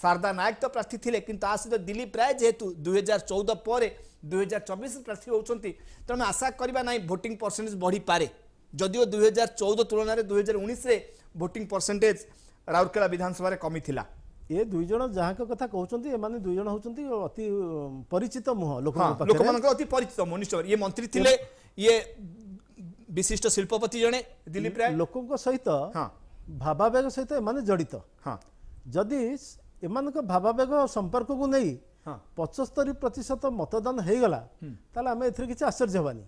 সারদা নায়ক তো প্রার্থী লে কিন্তু তা সহ দিলীপ রায় যেহেতু দুই পরে দুই প্রার্থী হচ্ছেন তেমন আশা করা না ভোটিং বড়ি বড়িপারে যদিও দুই হাজার চৌদ তুলনায় দুই হাজার উনিশে ভোটিং পরসেন্টেজ রাউরকেলা বিধানসভার কমি লা ଏ ଦୁଇ ଜଣ ଯାହାଙ୍କ କଥା କହୁଛନ୍ତି ଏମାନେ ଦୁଇ ଜଣ ହେଉଛନ୍ତି ଅତି ପରିଚିତ ମୁହଁ ଲୋକମାନଙ୍କ ଅତି ପରିଚିତ ମୁହଁ ନିଶ୍ଚୟ ଇଏ ମନ୍ତ୍ରୀ ଥିଲେ ବିଶିଷ୍ଟ ଶିଳ୍ପପତି ଜଣେ ଦିଲ୍ଲୀପ ରାୟ ଲୋକଙ୍କ ସହିତ ଭାବାବେଗ ସହିତ ଏମାନେ ଜଡ଼ିତ ଯଦି ଏମାନଙ୍କ ଭାବାବେଗ ସମ୍ପର୍କକୁ ନେଇ ପଞ୍ଚସ୍ତରୀ ପ୍ରତିଶତ ମତଦାନ ହେଇଗଲା ତାହେଲେ ଆମେ ଏଥିରେ କିଛି ଆଶ୍ଚର୍ଯ୍ୟ ହେବାନି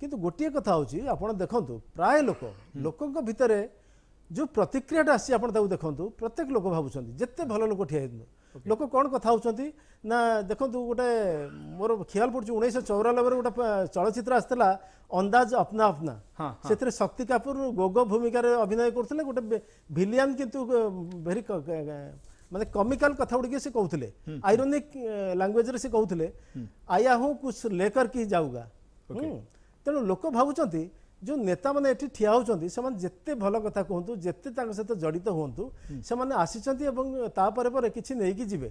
କିନ୍ତୁ ଗୋଟିଏ କଥା ହେଉଛି ଆପଣ ଦେଖନ୍ତୁ ପ୍ରାୟ ଲୋକ ଲୋକଙ୍କ ଭିତରେ ଯେଉଁ ପ୍ରତିକ୍ରିୟାଟା ଆସିଛି ଆପଣ ତାକୁ ଦେଖନ୍ତୁ ପ୍ରତ୍ୟେକ ଲୋକ ଭାବୁଛନ୍ତି ଯେତେ ଭଲ ଲୋକ ଠିଆ ହେଇଥିଲୁ ଲୋକ କ'ଣ କଥା ହେଉଛନ୍ତି ନା ଦେଖନ୍ତୁ ଗୋଟେ ମୋର ଖିଆଲ ପଡ଼ୁଛି ଉଣେଇଶହ ଚଉରାନବେରେ ଗୋଟେ ଚଳଚ୍ଚିତ୍ର ଆସିଥିଲା ଅନ୍ଦାଜ ଅପ୍ନା ଅପ୍ନା ସେଥିରେ ଶକ୍ତି କାପୁର ଗୋଗ ଭୂମିକାରେ ଅଭିନୟ କରୁଥିଲେ ଗୋଟେ ଭିଲିଆନ୍ କିନ୍ତୁ ଭେରି ମାନେ କମିକାଲ କଥା ଗୁଡ଼ିକ ସେ କହୁଥିଲେ ଆଇରୋନିକ ଲାଙ୍ଗୁଏଜରେ ସେ କହୁଥିଲେ ଆୟା ହଁ କୁ ଲେକର କି ଯାଉଗା ତେଣୁ ଲୋକ ଭାବୁଛନ୍ତି ଯେଉଁ ନେତାମାନେ ଏଠି ଠିଆ ହେଉଛନ୍ତି ସେମାନେ ଯେତେ ଭଲ କଥା କୁହନ୍ତୁ ଯେତେ ତାଙ୍କ ସହିତ ଜଡ଼ିତ ହୁଅନ୍ତୁ ସେମାନେ ଆସିଛନ୍ତି ଏବଂ ତାପରେ ପରେ କିଛି ନେଇକି ଯିବେ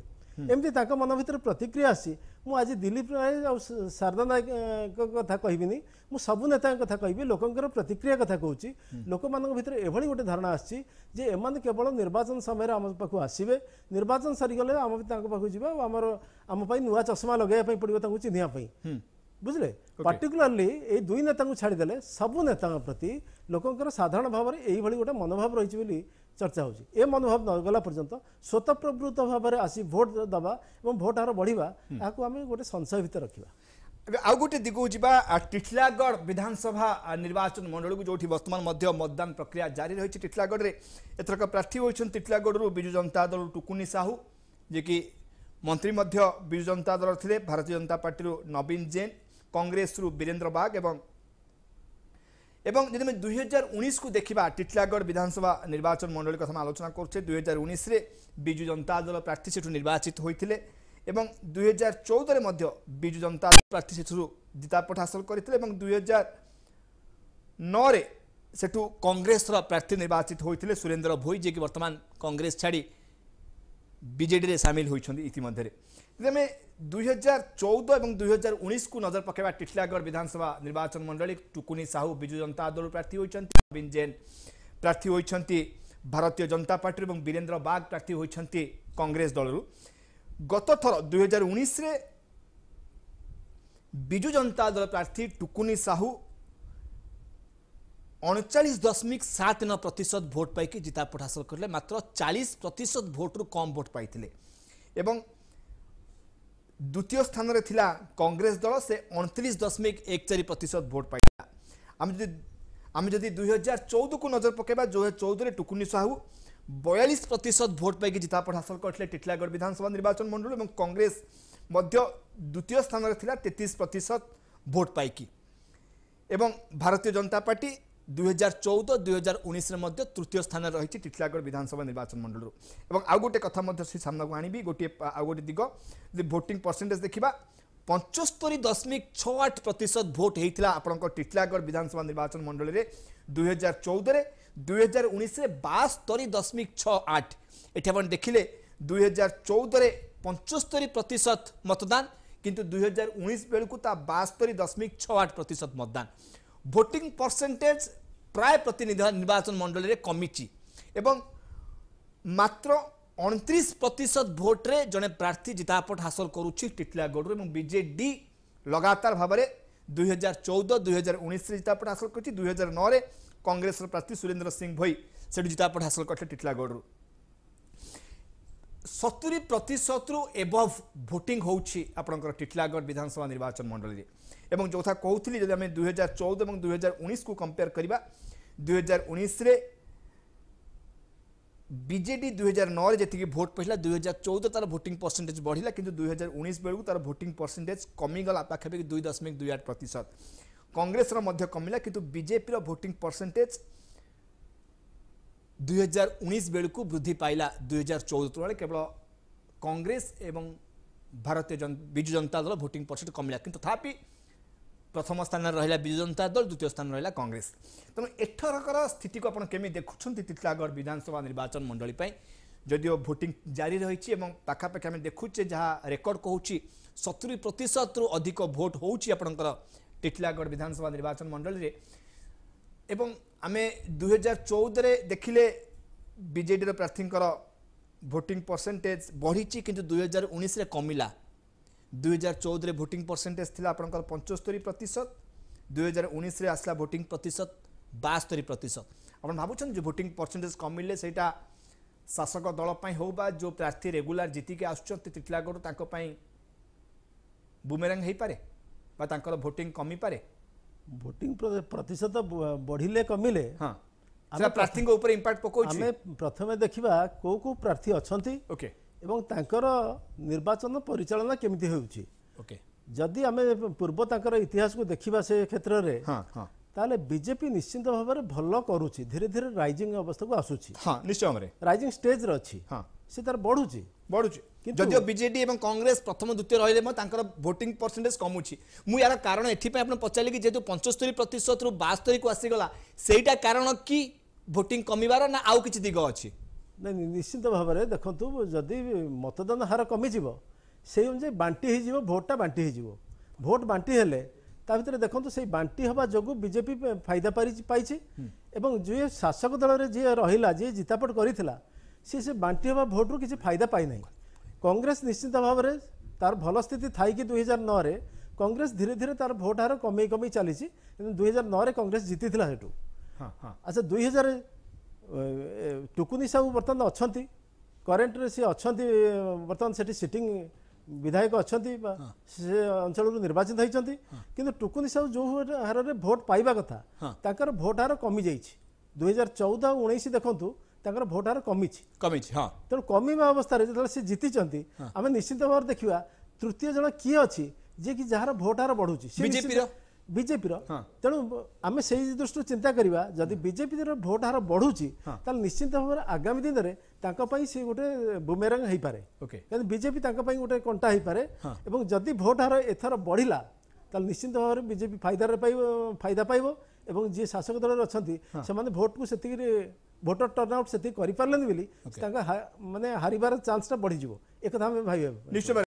ଏମିତି ତାଙ୍କ ମନ ଭିତରେ ପ୍ରତିକ୍ରିୟା ଆସି ମୁଁ ଆଜି ଦିଲ୍ଲୀପ ନାୟକ ଆଉ ଶାରଦା ନାୟକଙ୍କ କଥା କହିବିନି ମୁଁ ସବୁ ନେତାଙ୍କ କଥା କହିବି ଲୋକଙ୍କର ପ୍ରତିକ୍ରିୟା କଥା କହୁଛି ଲୋକମାନଙ୍କ ଭିତରେ ଏଭଳି ଗୋଟେ ଧାରଣା ଆସିଛି ଯେ ଏମାନେ କେବଳ ନିର୍ବାଚନ ସମୟରେ ଆମ ପାଖକୁ ଆସିବେ ନିର୍ବାଚନ ସରିଗଲେ ଆମେ ତାଙ୍କ ପାଖକୁ ଯିବା ଆଉ ଆମର ଆମ ପାଇଁ ନୂଆ ଚଷମା ଲଗାଇବା ପାଇଁ ପଡ଼ିବ ତାଙ୍କୁ ଚିହ୍ନିବା ପାଇଁ ବୁଝିଲେ ପାର୍ଟିକୁଲାରଲି ଏଇ ଦୁଇ ନେତାଙ୍କୁ ଛାଡ଼ିଦେଲେ ସବୁ ନେତାଙ୍କ ପ୍ରତି ଲୋକଙ୍କର ସାଧାରଣ ଭାବରେ ଏଇଭଳି ଗୋଟେ ମନୋଭାବ ରହିଛି ବୋଲି ଚର୍ଚ୍ଚା ହେଉଛି ଏ ମନୋଭାବ ନଗଲା ପର୍ଯ୍ୟନ୍ତ ସ୍ୱତଃପ୍ରବୃତ ଭାବରେ ଆସି ଭୋଟ୍ ଦେବା ଏବଂ ଭୋଟ ହାର ବଢ଼ିବା ଏହାକୁ ଆମେ ଗୋଟେ ସଂଶୟ ଭିତରେ ରଖିବା ଏବେ ଆଉ ଗୋଟେ ଦିଗକୁ ଯିବା ଟିଟଲାଗଡ଼ ବିଧାନସଭା ନିର୍ବାଚନ ମଣ୍ଡଳୀକୁ ଯେଉଁଠି ବର୍ତ୍ତମାନ ମଧ୍ୟ ମତଦାନ ପ୍ରକ୍ରିୟା ଜାରି ରହିଛି ଟିଟଲାଗଡ଼ରେ ଏଥରକ ପ୍ରାର୍ଥୀ ହୋଇଛନ୍ତି ଟିଟଲାଗଡ଼ରୁ ବିଜୁ ଜନତା ଦଳରୁ ଟୁକୁନି ସାହୁ ଯିଏକି ମନ୍ତ୍ରୀ ମଧ୍ୟ ବିଜୁ ଜନତା ଦଳ ଥିଲେ ଭାରତୀୟ ଜନତା ପାର୍ଟିରୁ ନବୀନ ଜେନ୍ କଂଗ୍ରେସରୁ ବୀରେନ୍ଦ୍ର ବାଗ ଏବଂ ଏବଂ ଯଦି ଆମେ ଦୁଇ ହଜାର ଉଣେଇଶକୁ ଦେଖିବା ଟିଟଲାଗଡ଼ ବିଧାନସଭା ନିର୍ବାଚନ ମଣ୍ଡଳୀ କଥା ଆମେ ଆଲୋଚନା କରୁଛେ ଦୁଇ ହଜାର ଉଣେଇଶରେ ବିଜୁ ଜନତା ଦଳ ପ୍ରାର୍ଥୀ ସେଠୁ ନିର୍ବାଚିତ ହୋଇଥିଲେ ଏବଂ ଦୁଇ ହଜାର ଚଉଦରେ ମଧ୍ୟ ବିଜୁ ଜନତା ଦଳ ପ୍ରାର୍ଥୀ ସେଠୁ ଜିତାପଟ ହାସଲ କରିଥିଲେ ଏବଂ ଦୁଇ ହଜାର ନଅରେ ସେଠୁ କଂଗ୍ରେସର ପ୍ରାର୍ଥୀ ନିର୍ବାଚିତ ହୋଇଥିଲେ ସୁରେନ୍ଦ୍ର ଭୋଇ ଯିଏକି ବର୍ତ୍ତମାନ କଂଗ୍ରେସ ଛାଡ଼ି ବିଜେଡ଼ିରେ ସାମିଲ ହୋଇଛନ୍ତି ଇତିମଧ୍ୟରେ જેમે दुई हजार चौध ए दुई हजार उन्नाइसको नजर पकेवा टिटलागढ विधानसभा निर्वाचन मण्डली टुकुनी साहू विजु जनता दल प्रार्थी हुन्छ नवीन जेन प्रार्थी हुन्छ भारतीय जनता पार्टी ए वीरेन्द्र बाघ प्रार्थी हुन्छ कङ्ग्रेस दलहरू गत थर दुई हजार उन्नाइसले विजु जनता दल प्रार्थी टुकुनी साहू ଅଣଚାଳିଶ ଦଶମିକ ସାତ ନଅ ପ୍ରତିଶତ ଭୋଟ୍ ପାଇକି ଜିତାପଟ ହାସଲ କରିଲେ ମାତ୍ର ଚାଳିଶ ପ୍ରତିଶତ ଭୋଟ୍ରୁ କମ୍ ଭୋଟ୍ ପାଇଥିଲେ ଏବଂ দ্বিতীয় স্থানরে লা কংগ্রেস দল সে অণতিশ দশমিক এক চারি প্রতিশত ভোট পাই আমি যদি আমি যদি দুই হাজার চৌদ কু নজর পকাইবা দু হাজার চৌদরে টুকুনি সাহু বয়ালিশ প্রতিশত ভোট পাই জিতাপট হাসল করে টিটলাগড় বিধানসভা নির্বাচন মন্ডল এবং কংগ্রেস দ্বিতীয় স্থানরে লা তেত্রিশ প্রতিশত ভোট পাইকি এবং ভারতীয় জনতা পার্টি দুই হাজার চৌদ দুই হাজার উনিশের মধ্যে তৃতীয় স্থানে ବିଧାନସଭା ନିର୍ବାଚନ ମଣ୍ଡଳୀରୁ ଏବଂ ଆଉ ଗୋଟେ କଥା ମଧ୍ୟ ସେ ସାମ୍ନାକୁ ଆଣିବି ଗୋଟିଏ ଆଉ ଗୋଟେ ଦିଗ ଯଦି ଭୋଟିଂ ପରସେଣ୍ଟେଜ୍ ଦେଖିବା ପଞ୍ଚସ୍ତରୀ ଦଶମିକ ଛଅ ଆଠ ପ୍ରତିଶତ ଭୋଟ୍ ହେଇଥିଲା ଆପଣଙ୍କ ଟିଟଲାଗଡ଼ ବିଧାନସଭା ନିର୍ବାଚନ ମଣ୍ଡଳୀରେ ଦୁଇ ଚଉଦରେ ଦୁଇ ଉଣେଇଶରେ ବାସ୍ତରୀ ଦଶମିକ ଛଅ ଆଠ ଏଠି ଆପଣ ଦେଖିଲେ ଦୁଇ ଚଉଦରେ ପଞ୍ଚସ୍ତରୀ ପ୍ରତିଶତ ମତଦାନ କିନ୍ତୁ ଦୁଇ ଉଣେଇଶ ବେଳକୁ ତା ବାସ୍ତରୀ ଦଶମିକ ଛଅ ଆଠ ପ୍ରତିଶତ ମତଦାନ ভোটিং পরসেন্টেজ প্রায় প্রতিনিধি নির্বাচন মণ্ডলীরে কমিছি এবং মাত্র অণত্রিশ প্রতিশত ভোটরে জনে প্রার্থী জিতাপট হাসল করুছি টিটলাগড়ু এবং বিজেডি লগাতার ভাবে দুই হাজার চৌদ দুই হাজার উনিশে জিতাপট হাসল করছি দুই হাজার নয় কংগ্রেসর প্রার্থী সুরেন্দ্র সিং ভৈ সেটি জিতাপট হাসল করছে টিটলাগড়ু ସତୁରି ପ୍ରତିଶତରୁ ଏଭଭ୍ ଭୋଟିଂ ହେଉଛି ଆପଣଙ୍କର ଟିଟଲାଗଡ଼ ବିଧାନସଭା ନିର୍ବାଚନ ମଣ୍ଡଳୀରେ ଏବଂ ଯେଉଁଥା କହୁଥିଲି ଯଦି ଆମେ ଦୁଇହଜାର ଚଉଦ ଏବଂ ଦୁଇହଜାର ଉଣେଇଶକୁ କମ୍ପେୟାର କରିବା ଦୁଇହଜାର ଉଣେଇଶରେ ବିଜେଡ଼ି ଦୁଇହଜାର ନଅରେ ଯେତିକି ଭୋଟ୍ ପାଇଥିଲା ଦୁଇହଜାର ଚଉଦ ତା'ର ଭୋଟିଂ ପରସେଣ୍ଟେଜ୍ ବଢ଼ିଲା କିନ୍ତୁ ଦୁଇହଜାର ଉଣେଇଶ ବେଳକୁ ତା'ର ଭୋଟିଂ ପରସେଣ୍ଟେଜ୍ କମିଗଲା ପାଖାପାଖି ଦୁଇ ଦଶମିକ ଦୁଇ ଆଠ ପ୍ରତିଶତ କଂଗ୍ରେସର ମଧ୍ୟ କମିଲା କିନ୍ତୁ ବିଜେପିର ଭୋଟିଂ ପରସେଣ୍ଟେଜ୍ ଦୁଇହଜାର ଉଣେଇଶ ବେଳକୁ ବୃଦ୍ଧି ପାଇଲା ଦୁଇହଜାର ଚଉଦ ତୁଳନାରେ କେବଳ କଂଗ୍ରେସ ଏବଂ ଭାରତୀୟ ବିଜୁ ଜନତା ଦଳ ଭୋଟିଂ ପରସେଣ୍ଟ କମିଲା କିନ୍ତୁ ତଥାପି ପ୍ରଥମ ସ୍ଥାନରେ ରହିଲା ବିଜୁ ଜନତା ଦଳ ଦ୍ୱିତୀୟ ସ୍ଥାନରେ ରହିଲା କଂଗ୍ରେସ ତେଣୁ ଏଥରକର ସ୍ଥିତିକୁ ଆପଣ କେମିତି ଦେଖୁଛନ୍ତି ତିତ୍ଲାଗଡ଼ ବିଧାନସଭା ନିର୍ବାଚନ ମଣ୍ଡଳୀ ପାଇଁ ଯଦିଓ ଭୋଟିଂ ଜାରି ରହିଛି ଏବଂ ପାଖାପାଖି ଆମେ ଦେଖୁଛେ ଯାହା ରେକର୍ଡ଼ କହୁଛି ସତୁରୀ ପ୍ରତିଶତରୁ ଅଧିକ ଭୋଟ୍ ହେଉଛି ଆପଣଙ୍କର ଟିଟଲାଗଡ଼ ବିଧାନସଭା ନିର୍ବାଚନ ମଣ୍ଡଳୀରେ ଏବଂ ଆମେ ଦୁଇହଜାର ଚଉଦରେ ଦେଖିଲେ ବିଜେଡ଼ିର ପ୍ରାର୍ଥୀଙ୍କର ଭୋଟିଂ ପରସେଣ୍ଟେଜ୍ ବଢ଼ିଛି କିନ୍ତୁ ଦୁଇହଜାର ଉଣେଇଶରେ କମିଲା ଦୁଇହଜାର ଚଉଦରେ ଭୋଟିଂ ପରସେଣ୍ଟେଜ୍ ଥିଲା ଆପଣଙ୍କର ପଞ୍ଚସ୍ତରୀ ପ୍ରତିଶତ ଦୁଇହଜାର ଉଣେଇଶରେ ଆସିଲା ଭୋଟିଂ ପ୍ରତିଶତ ବାସ୍ତରୀ ପ୍ରତିଶତ ଆପଣ ଭାବୁଛନ୍ତି ଯେ ଭୋଟିଂ ପରସେଣ୍ଟେଜ୍ କମିଲେ ସେଇଟା ଶାସକ ଦଳ ପାଇଁ ହେଉ ବା ଯେଉଁ ପ୍ରାର୍ଥୀ ରେଗୁଲାର ଜିତିକି ଆସୁଛନ୍ତି ଟିଟିଲାଗଡ଼ରୁ ତାଙ୍କ ପାଇଁ ବୁମେରାଙ୍ଗ ହୋଇପାରେ বা তাঁর ভোটিং কমিপারে ଭୋଟିଂ ପ୍ରତିଶତ ବଢ଼ିଲେ କମିଲେ ପ୍ରାର୍ଥୀଙ୍କ ଉପରେ ଇମ୍ପାକ୍ଟ ପକାଉଛି ଆମେ ପ୍ରଥମେ ଦେଖିବା କୋଉ କୋଉ ପ୍ରାର୍ଥୀ ଅଛନ୍ତି ଓକେ ଏବଂ ତାଙ୍କର ନିର୍ବାଚନ ପରିଚାଳନା କେମିତି ହେଉଛି ଓକେ ଯଦି ଆମେ ପୂର୍ବ ତାଙ୍କର ଇତିହାସକୁ ଦେଖିବା ସେ କ୍ଷେତ୍ରରେ ତାହେଲେ ବିଜେପି ନିଶ୍ଚିନ୍ତ ଭାବରେ ଭଲ କରୁଛି ଧୀରେ ଧୀରେ ରାଇଜିଂ ଅବସ୍ଥାକୁ ଆସୁଛି ରାଇଜିଂ ଷ୍ଟେଜ୍ରେ ଅଛି ସେ ତାର ବଢୁଛି বড়ুছে যদিও বিজেডি এবং কংগ্রেস প্রথম দ্বিতীয় রহলে তাঁর ভোটিং পরসেন্টেজ কমুছি মু এর কারণ এথিপাই আপনার পচারি কি যেহেতু পঞ্চস্তরি প্রতিশত রু বাস্তরি আসিগলা সেইটা কারণ কি ভোটিং কমিবার না আউ কিছু দিগ অছি না নিশ্চিত ভাবে দেখন্তু যদি মতদান হার কমিযিব সেই অনুযায়ী বাঁটি হয়েযিব ভোটটা বাঁটি হয়েযিব ভোট বাঁটি হলে তা ভিতরে ଦେଖନ୍ତୁ সেই ବାଣ୍ଟି ହେବା ଯୋଗୁଁ বিজেপি ଫାଇଦା ପାଇଛି এবং যে শাসক ଦଳରେ ଯିଏ ରହିଲା যে ଜିତାପଟ କରିଥିଲା ସେ ସେ ବାଣ୍ଟି ହେବା ଭୋଟ୍ରୁ କିଛି ଫାଇଦା ପାଇନାହିଁ କଂଗ୍ରେସ ନିଶ୍ଚିତ ଭାବରେ ତାର ଭଲ ସ୍ଥିତି ଥାଇକି ଦୁଇ ହଜାର ନଅରେ କଂଗ୍ରେସ ଧୀରେ ଧୀରେ ତାର ଭୋଟ୍ ହାର କମେଇ କମେଇ ଚାଲିଛି କିନ୍ତୁ ଦୁଇ ହଜାର ନଅରେ କଂଗ୍ରେସ ଜିତିଥିଲା ସେଠୁ ଆଚ୍ଛା ଦୁଇ ହଜାର ଟୁକୁନି ସାହୁ ବର୍ତ୍ତମାନ ଅଛନ୍ତି କରେଣ୍ଟରେ ସିଏ ଅଛନ୍ତି ବର୍ତ୍ତମାନ ସେଠି ସିଟିଂ ବିଧାୟକ ଅଛନ୍ତି ବା ସେ ଅଞ୍ଚଳରୁ ନିର୍ବାଚିତ ହୋଇଛନ୍ତି କିନ୍ତୁ ଟୁକୁନି ସାହୁ ଯେଉଁ ହାରରେ ଭୋଟ୍ ପାଇବା କଥା ତାଙ୍କର ଭୋଟ୍ ହାର କମିଯାଇଛି ଦୁଇ ହଜାର ଚଉଦ ଆଉ ଉଣେଇଶ ଦେଖନ୍ତୁ ତାଙ୍କର ଭୋଟ୍ ହାର କମିଛି କମିଛି ହଁ ତେଣୁ କମିବା ଅବସ୍ଥାରେ ଯେତେବେଳେ ସେ ଜିତିଛନ୍ତି ଆମେ ନିଶ୍ଚିନ୍ତ ଭାବରେ ଦେଖିବା ତୃତୀୟ ଜଣ କିଏ ଅଛି ଯିଏକି ଯାହାର ଭୋଟ୍ ହାର ବଢ଼ୁଛି ବିଜେପିର ତେଣୁ ଆମେ ସେଇ ଦୃଷ୍ଟିରୁ ଚିନ୍ତା କରିବା ଯଦି ବିଜେପିର ଭୋଟ୍ ହାର ବଢ଼ୁଛି ତାହେଲେ ନିଶ୍ଚିନ୍ତ ଭାବରେ ଆଗାମୀ ଦିନରେ ତାଙ୍କ ପାଇଁ ସେ ଗୋଟେ ବୁମେରଙ୍ଗ ହେଇପାରେ କିନ୍ତୁ ବିଜେପି ତାଙ୍କ ପାଇଁ ଗୋଟେ କଣ୍ଟା ହେଇପାରେ ଏବଂ ଯଦି ଭୋଟ୍ ହାର ଏଥର ବଢ଼ିଲା ତାହେଲେ ନିଶ୍ଚିନ୍ତ ଭାବରେ ବିଜେପି ଫାଇଦାରେ ପାଇବ ଫାଇଦା ପାଇବ ଏବଂ ଯିଏ ଶାସକ ଦଳରେ ଅଛନ୍ତି ସେମାନେ ଭୋଟକୁ ସେତିକି ଭୋଟର ଟର୍ନ ଆଉଟ୍ ସେତିକି କରିପାରିଲେନି ବୋଲି ତାଙ୍କ ମାନେ ହାରିବାର ଚାନ୍ସଟା ବଢ଼ିଯିବ ଏକଥା ଆମେ ଭାବିବା ନିଶ୍ଚୟ